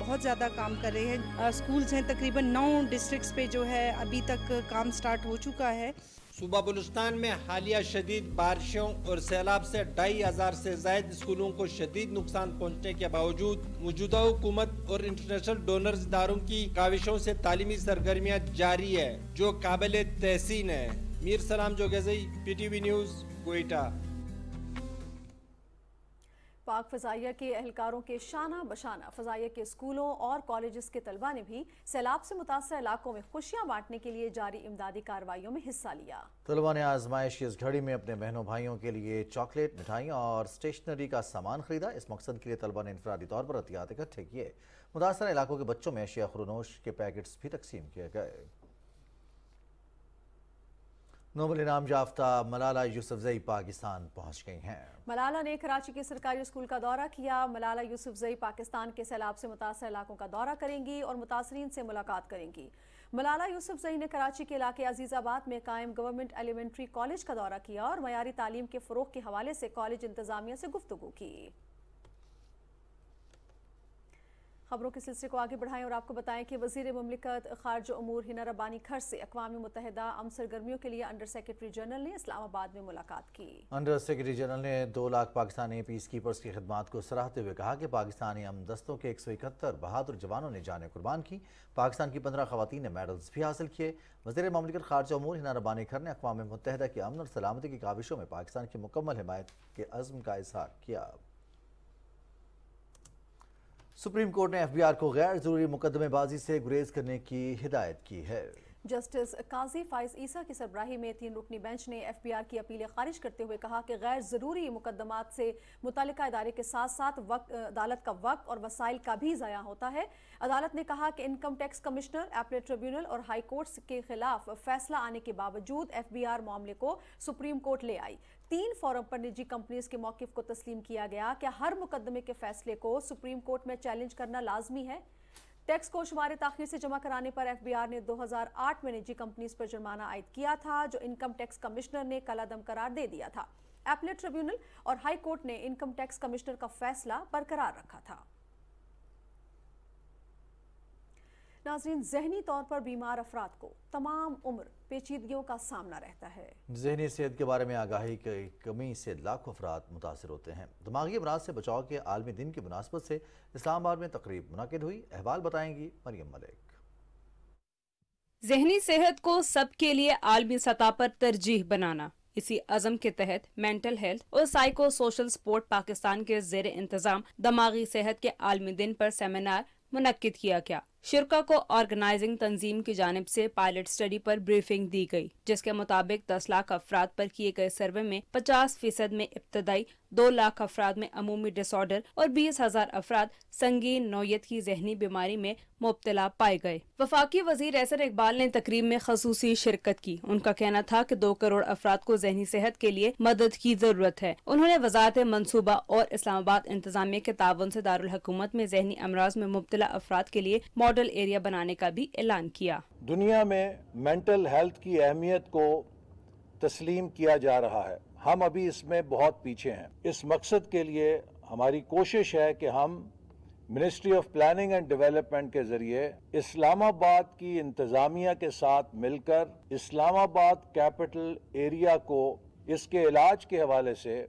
बहुत ज़्यादा काम कर रहे हैं स्कूल्स हैं तकरीबन नौ डिस्ट्रिक्ट पे जो है अभी तक काम स्टार्ट हो चुका है सूबा बलुस्तान में हालिया शदीद बारिशों और सैलाब से ढाई हज़ार से जायद स्कूलों को शदीद नुकसान पहुँचने के बावजूद मौजूदा हुकूमत और इंटरनेशनल डोनर्स इदारों की काविशों से तालीमी सरगर्मियाँ जारी है जो काबिल तहसीन है मीर सलाम जोगेजई P T V news Quetta पाक फजाइया के एहलकारों के शाना बशाना फजाइया के स्कूलों और कॉलेज के तलबा ने भी सैलाब से मुतासर इलाकों में खुशियाँ बांटने के लिए जारी इमदादी कार्रवाइयों में हिस्सा लिया तलबा ने आजमाइश इस घड़ी में अपने बहनों भाइयों के लिए चॉकलेट मिठाई और स्टेशनरी का सामान खरीदा इस मकसद के लिए तलबा ने इनफरादी तौर पर एहतियात इकट्ठे किए मुतासर इलाकों के बच्चों में अशिया खरनोश के पैकेट्स भी तकसीम किए गए नोबल इनाम याफ्ता मलाला यूसुफजई पाकिस्तान पहुंच गई हैं मलाला ने कराची के सरकारी स्कूल का दौरा किया मलाला यूसुफजई पाकिस्तान के सैलाब से मुतासर इलाकों का दौरा करेंगी और मुतासरीन से मुलाकात करेंगी मलाला यूसुफजई ने कराची के इलाके अजीज़ाबाद में कायम गवर्नमेंट एलिमेंट्री कॉलेज का दौरा किया और मयारी तालीम के फ़रोग के हवाले से कॉलेज इंतज़ामिया से गुफ्तु की खबरों के सिलसिले को आगे बढ़ाएं और आपको बताएं कि वजीर ममलिकत खारज अमूर हिना रबानी खर से अकवा मुतहदा अम सरगर्मियों के लिए अंडर सेक्रेटरी जनरल ने इस्लामाबाद में मुलाकात की अंडर सेक्रेटरी जनरल ने दो लाख पाकिस्तानी पीस कीपर्स की खदमात को सराहते हुए कहा कि पाकिस्तानी अम दस्तों के एक सौ इकहत्तर बहादुर जवानों ने जाने कुर्बान की पाकिस्तान की पंद्रह खातन ने मेडल्स भी हासिल किए वजीर ममलिकत खारज अमूर हिना रबानी खर ने अकवा मुतहदा की अमन और सलामती की काविशों में पाकिस्तान की मुकम्मल हमायत के अज़म का इजहार किया सुप्रीम कोर्ट ने एफबीआर को गैर जरूरी मुकदमेबाजी से गुरेज करने की हिदायत की है जस्टिस काजी फाइज ईसा की सरबराही में तीन रुकनी बेंच ने एफबीआर की अपीलें खारिज करते हुए कहा कि गैर ज़रूरी मुकदमात से मुतल इदारे के साथ साथ वक्त अदालत का वक्त और वसाइल का भी ज़ाया होता है अदालत ने कहा कि income tax commissioner appellate tribunal और हाई कोर्ट्स के खिलाफ फैसला आने के बावजूद एफबीआर मामले को सुप्रीम कोर्ट ले आई तीन फॉरम पर निजी कंपनीज के मौकफ को तस्लीम किया गया क्या हर मुकदमे के फैसले को सुप्रीम कोर्ट में चैलेंज करना लाजमी है टैक्स को शुमार ताखिर से जमा कराने पर एफबीआर ने 2008 में निजी कंपनीज पर जुर्माना आयद किया था जो इनकम टैक्स कमिश्नर ने कलादम करार दे दिया था एपलेट ट्रिब्यूनल और हाई कोर्ट ने इनकम टैक्स कमिश्नर का फैसला बरकरार रखा था नाजरीन जहनी तौर पर बीमार अफराद को तमाम उम्र पेचीदगियों का सामना रहता है जहनी सेहत के बारे में आगाही की कमी से लाखों अफराद मुतासर होते हैं दिमागी अमराज से बचाव के आलमी दिन की मुनासबत से इस्लामाबाद में तकरीब मुनद हुई अहवाल बताएंगी मरियम मलिक जहनी सेहत को सबके लिए आलमी सतह पर तरजीह बनाना इसी अजम के तहत मेंटल हेल्थ और साइको सोशल सपोर्ट पाकिस्तान के जेर इंतजाम दमागी सेहत के आलमी दिन पर सेमिनार मुनद किया गया शिरका को ऑर्गेनाइजिंग तंजीम की जानब से पायलट स्टडी पर ब्रीफिंग दी गई जिसके मुताबिक 10 लाख अफराद पर किए गए सर्वे में 50 फीसद में इब्तदाई दो लाख अफराद में अमूमी डिसऑर्डर और बीस हजार अफराद संगीन नोयत की जहनी बीमारी में मुबतला पाए गए वफाकी वजीर एसर इकबाल ने तकरीब में खसूसी शिरकत की उनका कहना था की दो करोड़ अफराद को जहनी सेहत के लिए मदद की जरूरत है उन्होंने वजारत मनसूबा और इस्लामाबाद इंतजामिया के ताउन ऐसी दारकूमत में जहनी अमराज में मुबतला अफराद के लिए मॉडल एरिया बनाने का भी ऐलान किया दुनिया में मेंटल हेल्थ की अहमियत को तस्लीम किया जा रहा है हम अभी इसमें बहुत पीछे हैं इस मकसद के लिए हमारी कोशिश है कि हम ministry of planning and development के जरिए इस्लामाबाद की इंतज़ामिया के साथ मिलकर इस्लामाबाद कैपिटल एरिया को इसके इलाज के हवाले से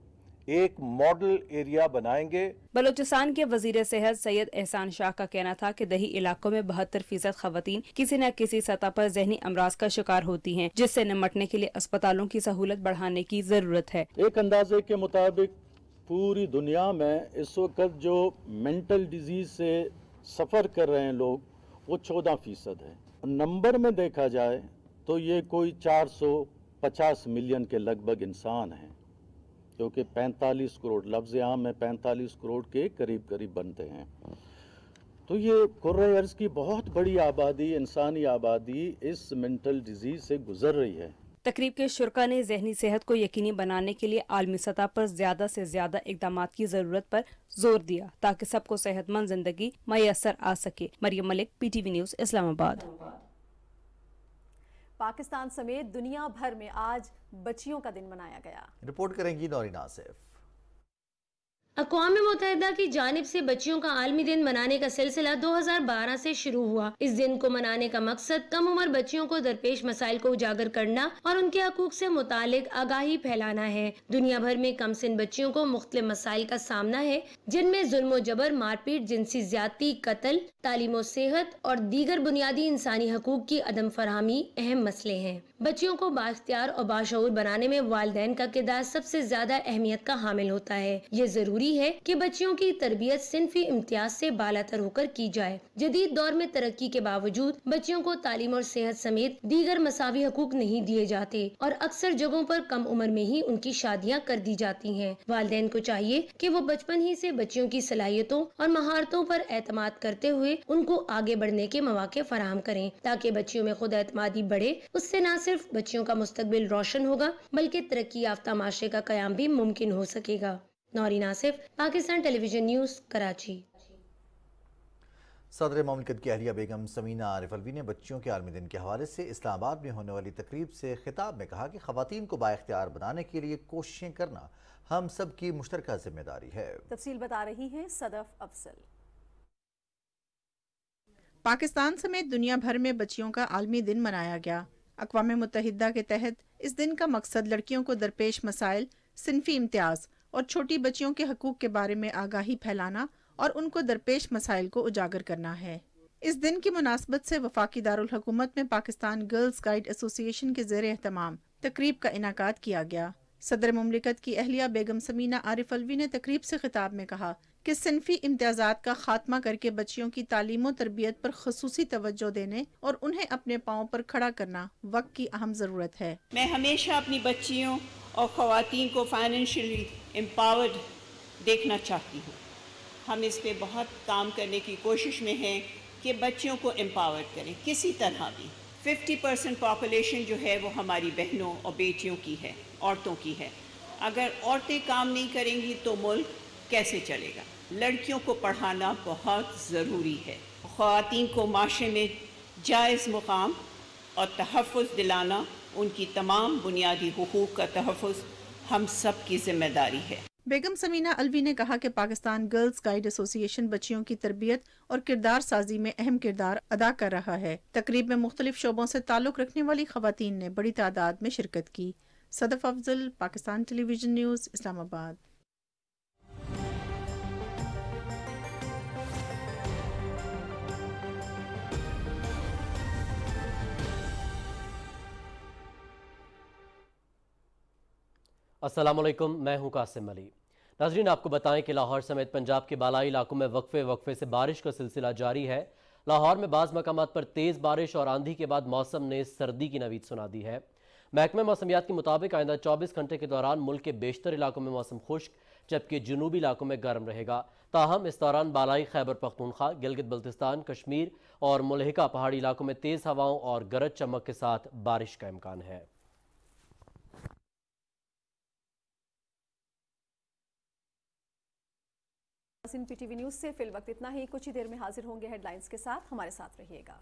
एक मॉडल एरिया बनाएंगे बलोचिस्तान के वजीर सेहत सैयद एहसान शाह का कहना था कि दही इलाकों में बहत्तर फीसद खातन किसी न किसी सतह पर जहनी अमराज का शिकार होती हैं, जिससे निमटने के लिए अस्पतालों की सहूलत बढ़ाने की जरूरत है एक अंदाजे के मुताबिक पूरी दुनिया में इस वक्त जो मेंटल डिजीज से सफ़र कर रहे हैं लोग वो चौदह फीसद है नंबर में देखा जाए तो ये कोई चार सौ पचास मिलियन के लगभग इंसान हैं क्योंकि 45 करोड़ लफ्ज़ आम में 45 करोड़ के करीब करीब बनते हैं तो ये कुर्र की बहुत बड़ी आबादी इंसानी आबादी इस मेंटल डिजीज़ से गुजर रही है तकरीब के शुरा ने जहनी सेहत को यकीनी बनाने के लिए आलमी सतह पर ज्यादा से ज्यादा इकदाम की जरूरत पर जोर दिया ताकि सबको सेहतमंद जिंदगी मैसर आ सके मरियम मलिक पीटीवी न्यूज इस्लामाबाद पाकिस्तान समेत दुनिया भर में आज बच्चियों का दिन मनाया गया रिपोर्ट करेंगी नौरीना आसिफ अकवा मुतहदा की जानब ऐसी बच्चियों का आलमी दिन मनाने का सिलसिला 2012 से शुरू हुआ इस दिन को मनाने का मकसद कम उम्र बच्चियों को दरपेश मसाइल को उजागर करना और उनके हकूक ऐसी मुतल आगाही फैलाना है दुनिया भर में कम सिन बच्चियों को मुख्त मसाइल का सामना है जिनमें जुल्म जबर मारपीट जिनसी ज्यादा कत्ल तालीम सेहत और दीगर बुनियादी इंसानी हकूक की अदम फरहमी अहम मसले हैं बच्चियों को बाख्तियार और बाशूर बनाने में वालदेन का किरदार सबसे ज्यादा अहमियत का हामिल होता है ये जरूरी है की बच्चियों की तरबियत सिंफी इम्तियाज ऐसी बालातर होकर की जाए जदीद दौर में तरक्की के बावजूद बच्चियों को तालीम और सेहत समेत दीगर मसावी हकूक नहीं दिए जाते और अक्सर जगहों आरोप कम उम्र में ही उनकी शादियाँ कर दी जाती है वालदेन को चाहिए की वो बचपन ही ऐसी बच्चियों की सलाहियतों और महारतों पर एतम करते हुए उनको आगे बढ़ने के मौके फराम करें ताकि बच्चियों में खुद एतमादी बढ़े उससे न सिर्फ बच्चियों का मुस्तबिल रोशन होगा बल्कि तरक्की याफ्ता माशरे का क्याम भी मुमकिन हो सकेगा नौरी नासिफ पाकिस्तान टेलीविजन न्यूज़ कराची सदर ममलिकत की अहलिया बेगम समीना आरिफ अलवी ने बच्चियों के आर्मी दिन के हवाले से इस्लामाबाद में होने वाली तकरीब से खिताब में कहा कि खातन को बाख्तियार बनाने के लिए कोशिशें करना हम सब की मुश्तर जिम्मेदारी है तफसील बता रही है सदफ अफसल पाकिस्तान समेत दुनिया भर में बच्चियों का आलमी दिन मनाया गया अकवा मुतहदा के तहत इस दिन का मकसद लड़कियों को दरपेश मसाइल सिनफी इम्तियाज और छोटी बच्चियों के हकूक के बारे में आगाही फैलाना और उनको दरपेश मसाइल को उजागर करना है इस दिन की मुनासबत से वफाकी दारकूमत में पाकिस्तान गर्ल्स गाइड एसोसिएशन के जेर अहतमाम तकरीब का इनका किया गया सदर ममलिकत की अहलिया बेगम समीना आरिफ अलवी ने तकरीब से खिताब में कहा कि सिनफी इम्तियाज़ का खात्मा करके बच्चियों की तालीम और तरबियत पर खसूसी तोज्जो देने और उन्हें अपने पाँव पर खड़ा करना वक्त की अहम ज़रूरत है मैं हमेशा अपनी बच्चियों और ख़वान को फाइनेंशली एम्पावर्ड देखना चाहती हूँ हम इस पर बहुत काम करने की कोशिश में हैं कि बच्चियों को एम्पावर्ड करें किसी तरह भी फिफ्टी परसेंट पॉपुलेशन जो है वो हमारी बहनों और बेटियों की है औरतों की है अगर औरतें काम नहीं करेंगी तो मुल्क कैसे चलेगा लड़कियों को पढ़ाना बहुत ज़रूरी है ख़वातीन को माशरे में जायज़ मुकाम और तहफ़ दिलाना उनकी तमाम बुनियादी हकूक़ का तहफ़ हम सब की जिम्मेदारी है बेगम समीना अलवी ने कहा कि पाकिस्तान गर्ल्स गाइड एसोसिएशन बच्चियों की तरबियत और किरदार साजी में अहम किरदार अदा कर रहा है तकरीब में मुख्तलिफ शोबों से ताल्लुक़ रखने वाली खवतिन ने बड़ी तादाद में शिरकत की सदफ अफजल पाकिस्तान टेलीविजन न्यूज़ इस्लामाबाद असलम मैं हूं कासिम अली नाजरीन आपको बताएं कि लाहौर समेत पंजाब के बालाई इलाकों में वक्फे वक्फे से बारिश का सिलसिला जारी है लाहौर में बाज़ मकाम पर तेज़ बारिश और आंधी के बाद मौसम ने सर्दी की नवीद सुना दी है महकमे मौसमियात के मुताबिक आइंदा चौबीस घंटे के दौरान मुल्क के बेशतर इलाकों में मौसम खुश्क जबकि जनूबी इलाकों में गर्म रहेगा ताहम इस दौरान बालाई खैबर पख्तूनख्वा गिलगित बल्तिस्तान कश्मीर और मुलहिका पहाड़ी इलाकों में तेज़ हवाओं और गरज चमक के साथ बारिश का इम्कान है पीटीवी न्यूज से फिल वक्त इतना ही कुछ ही देर में हाजिर होंगे हेडलाइंस के साथ हमारे साथ रहिएगा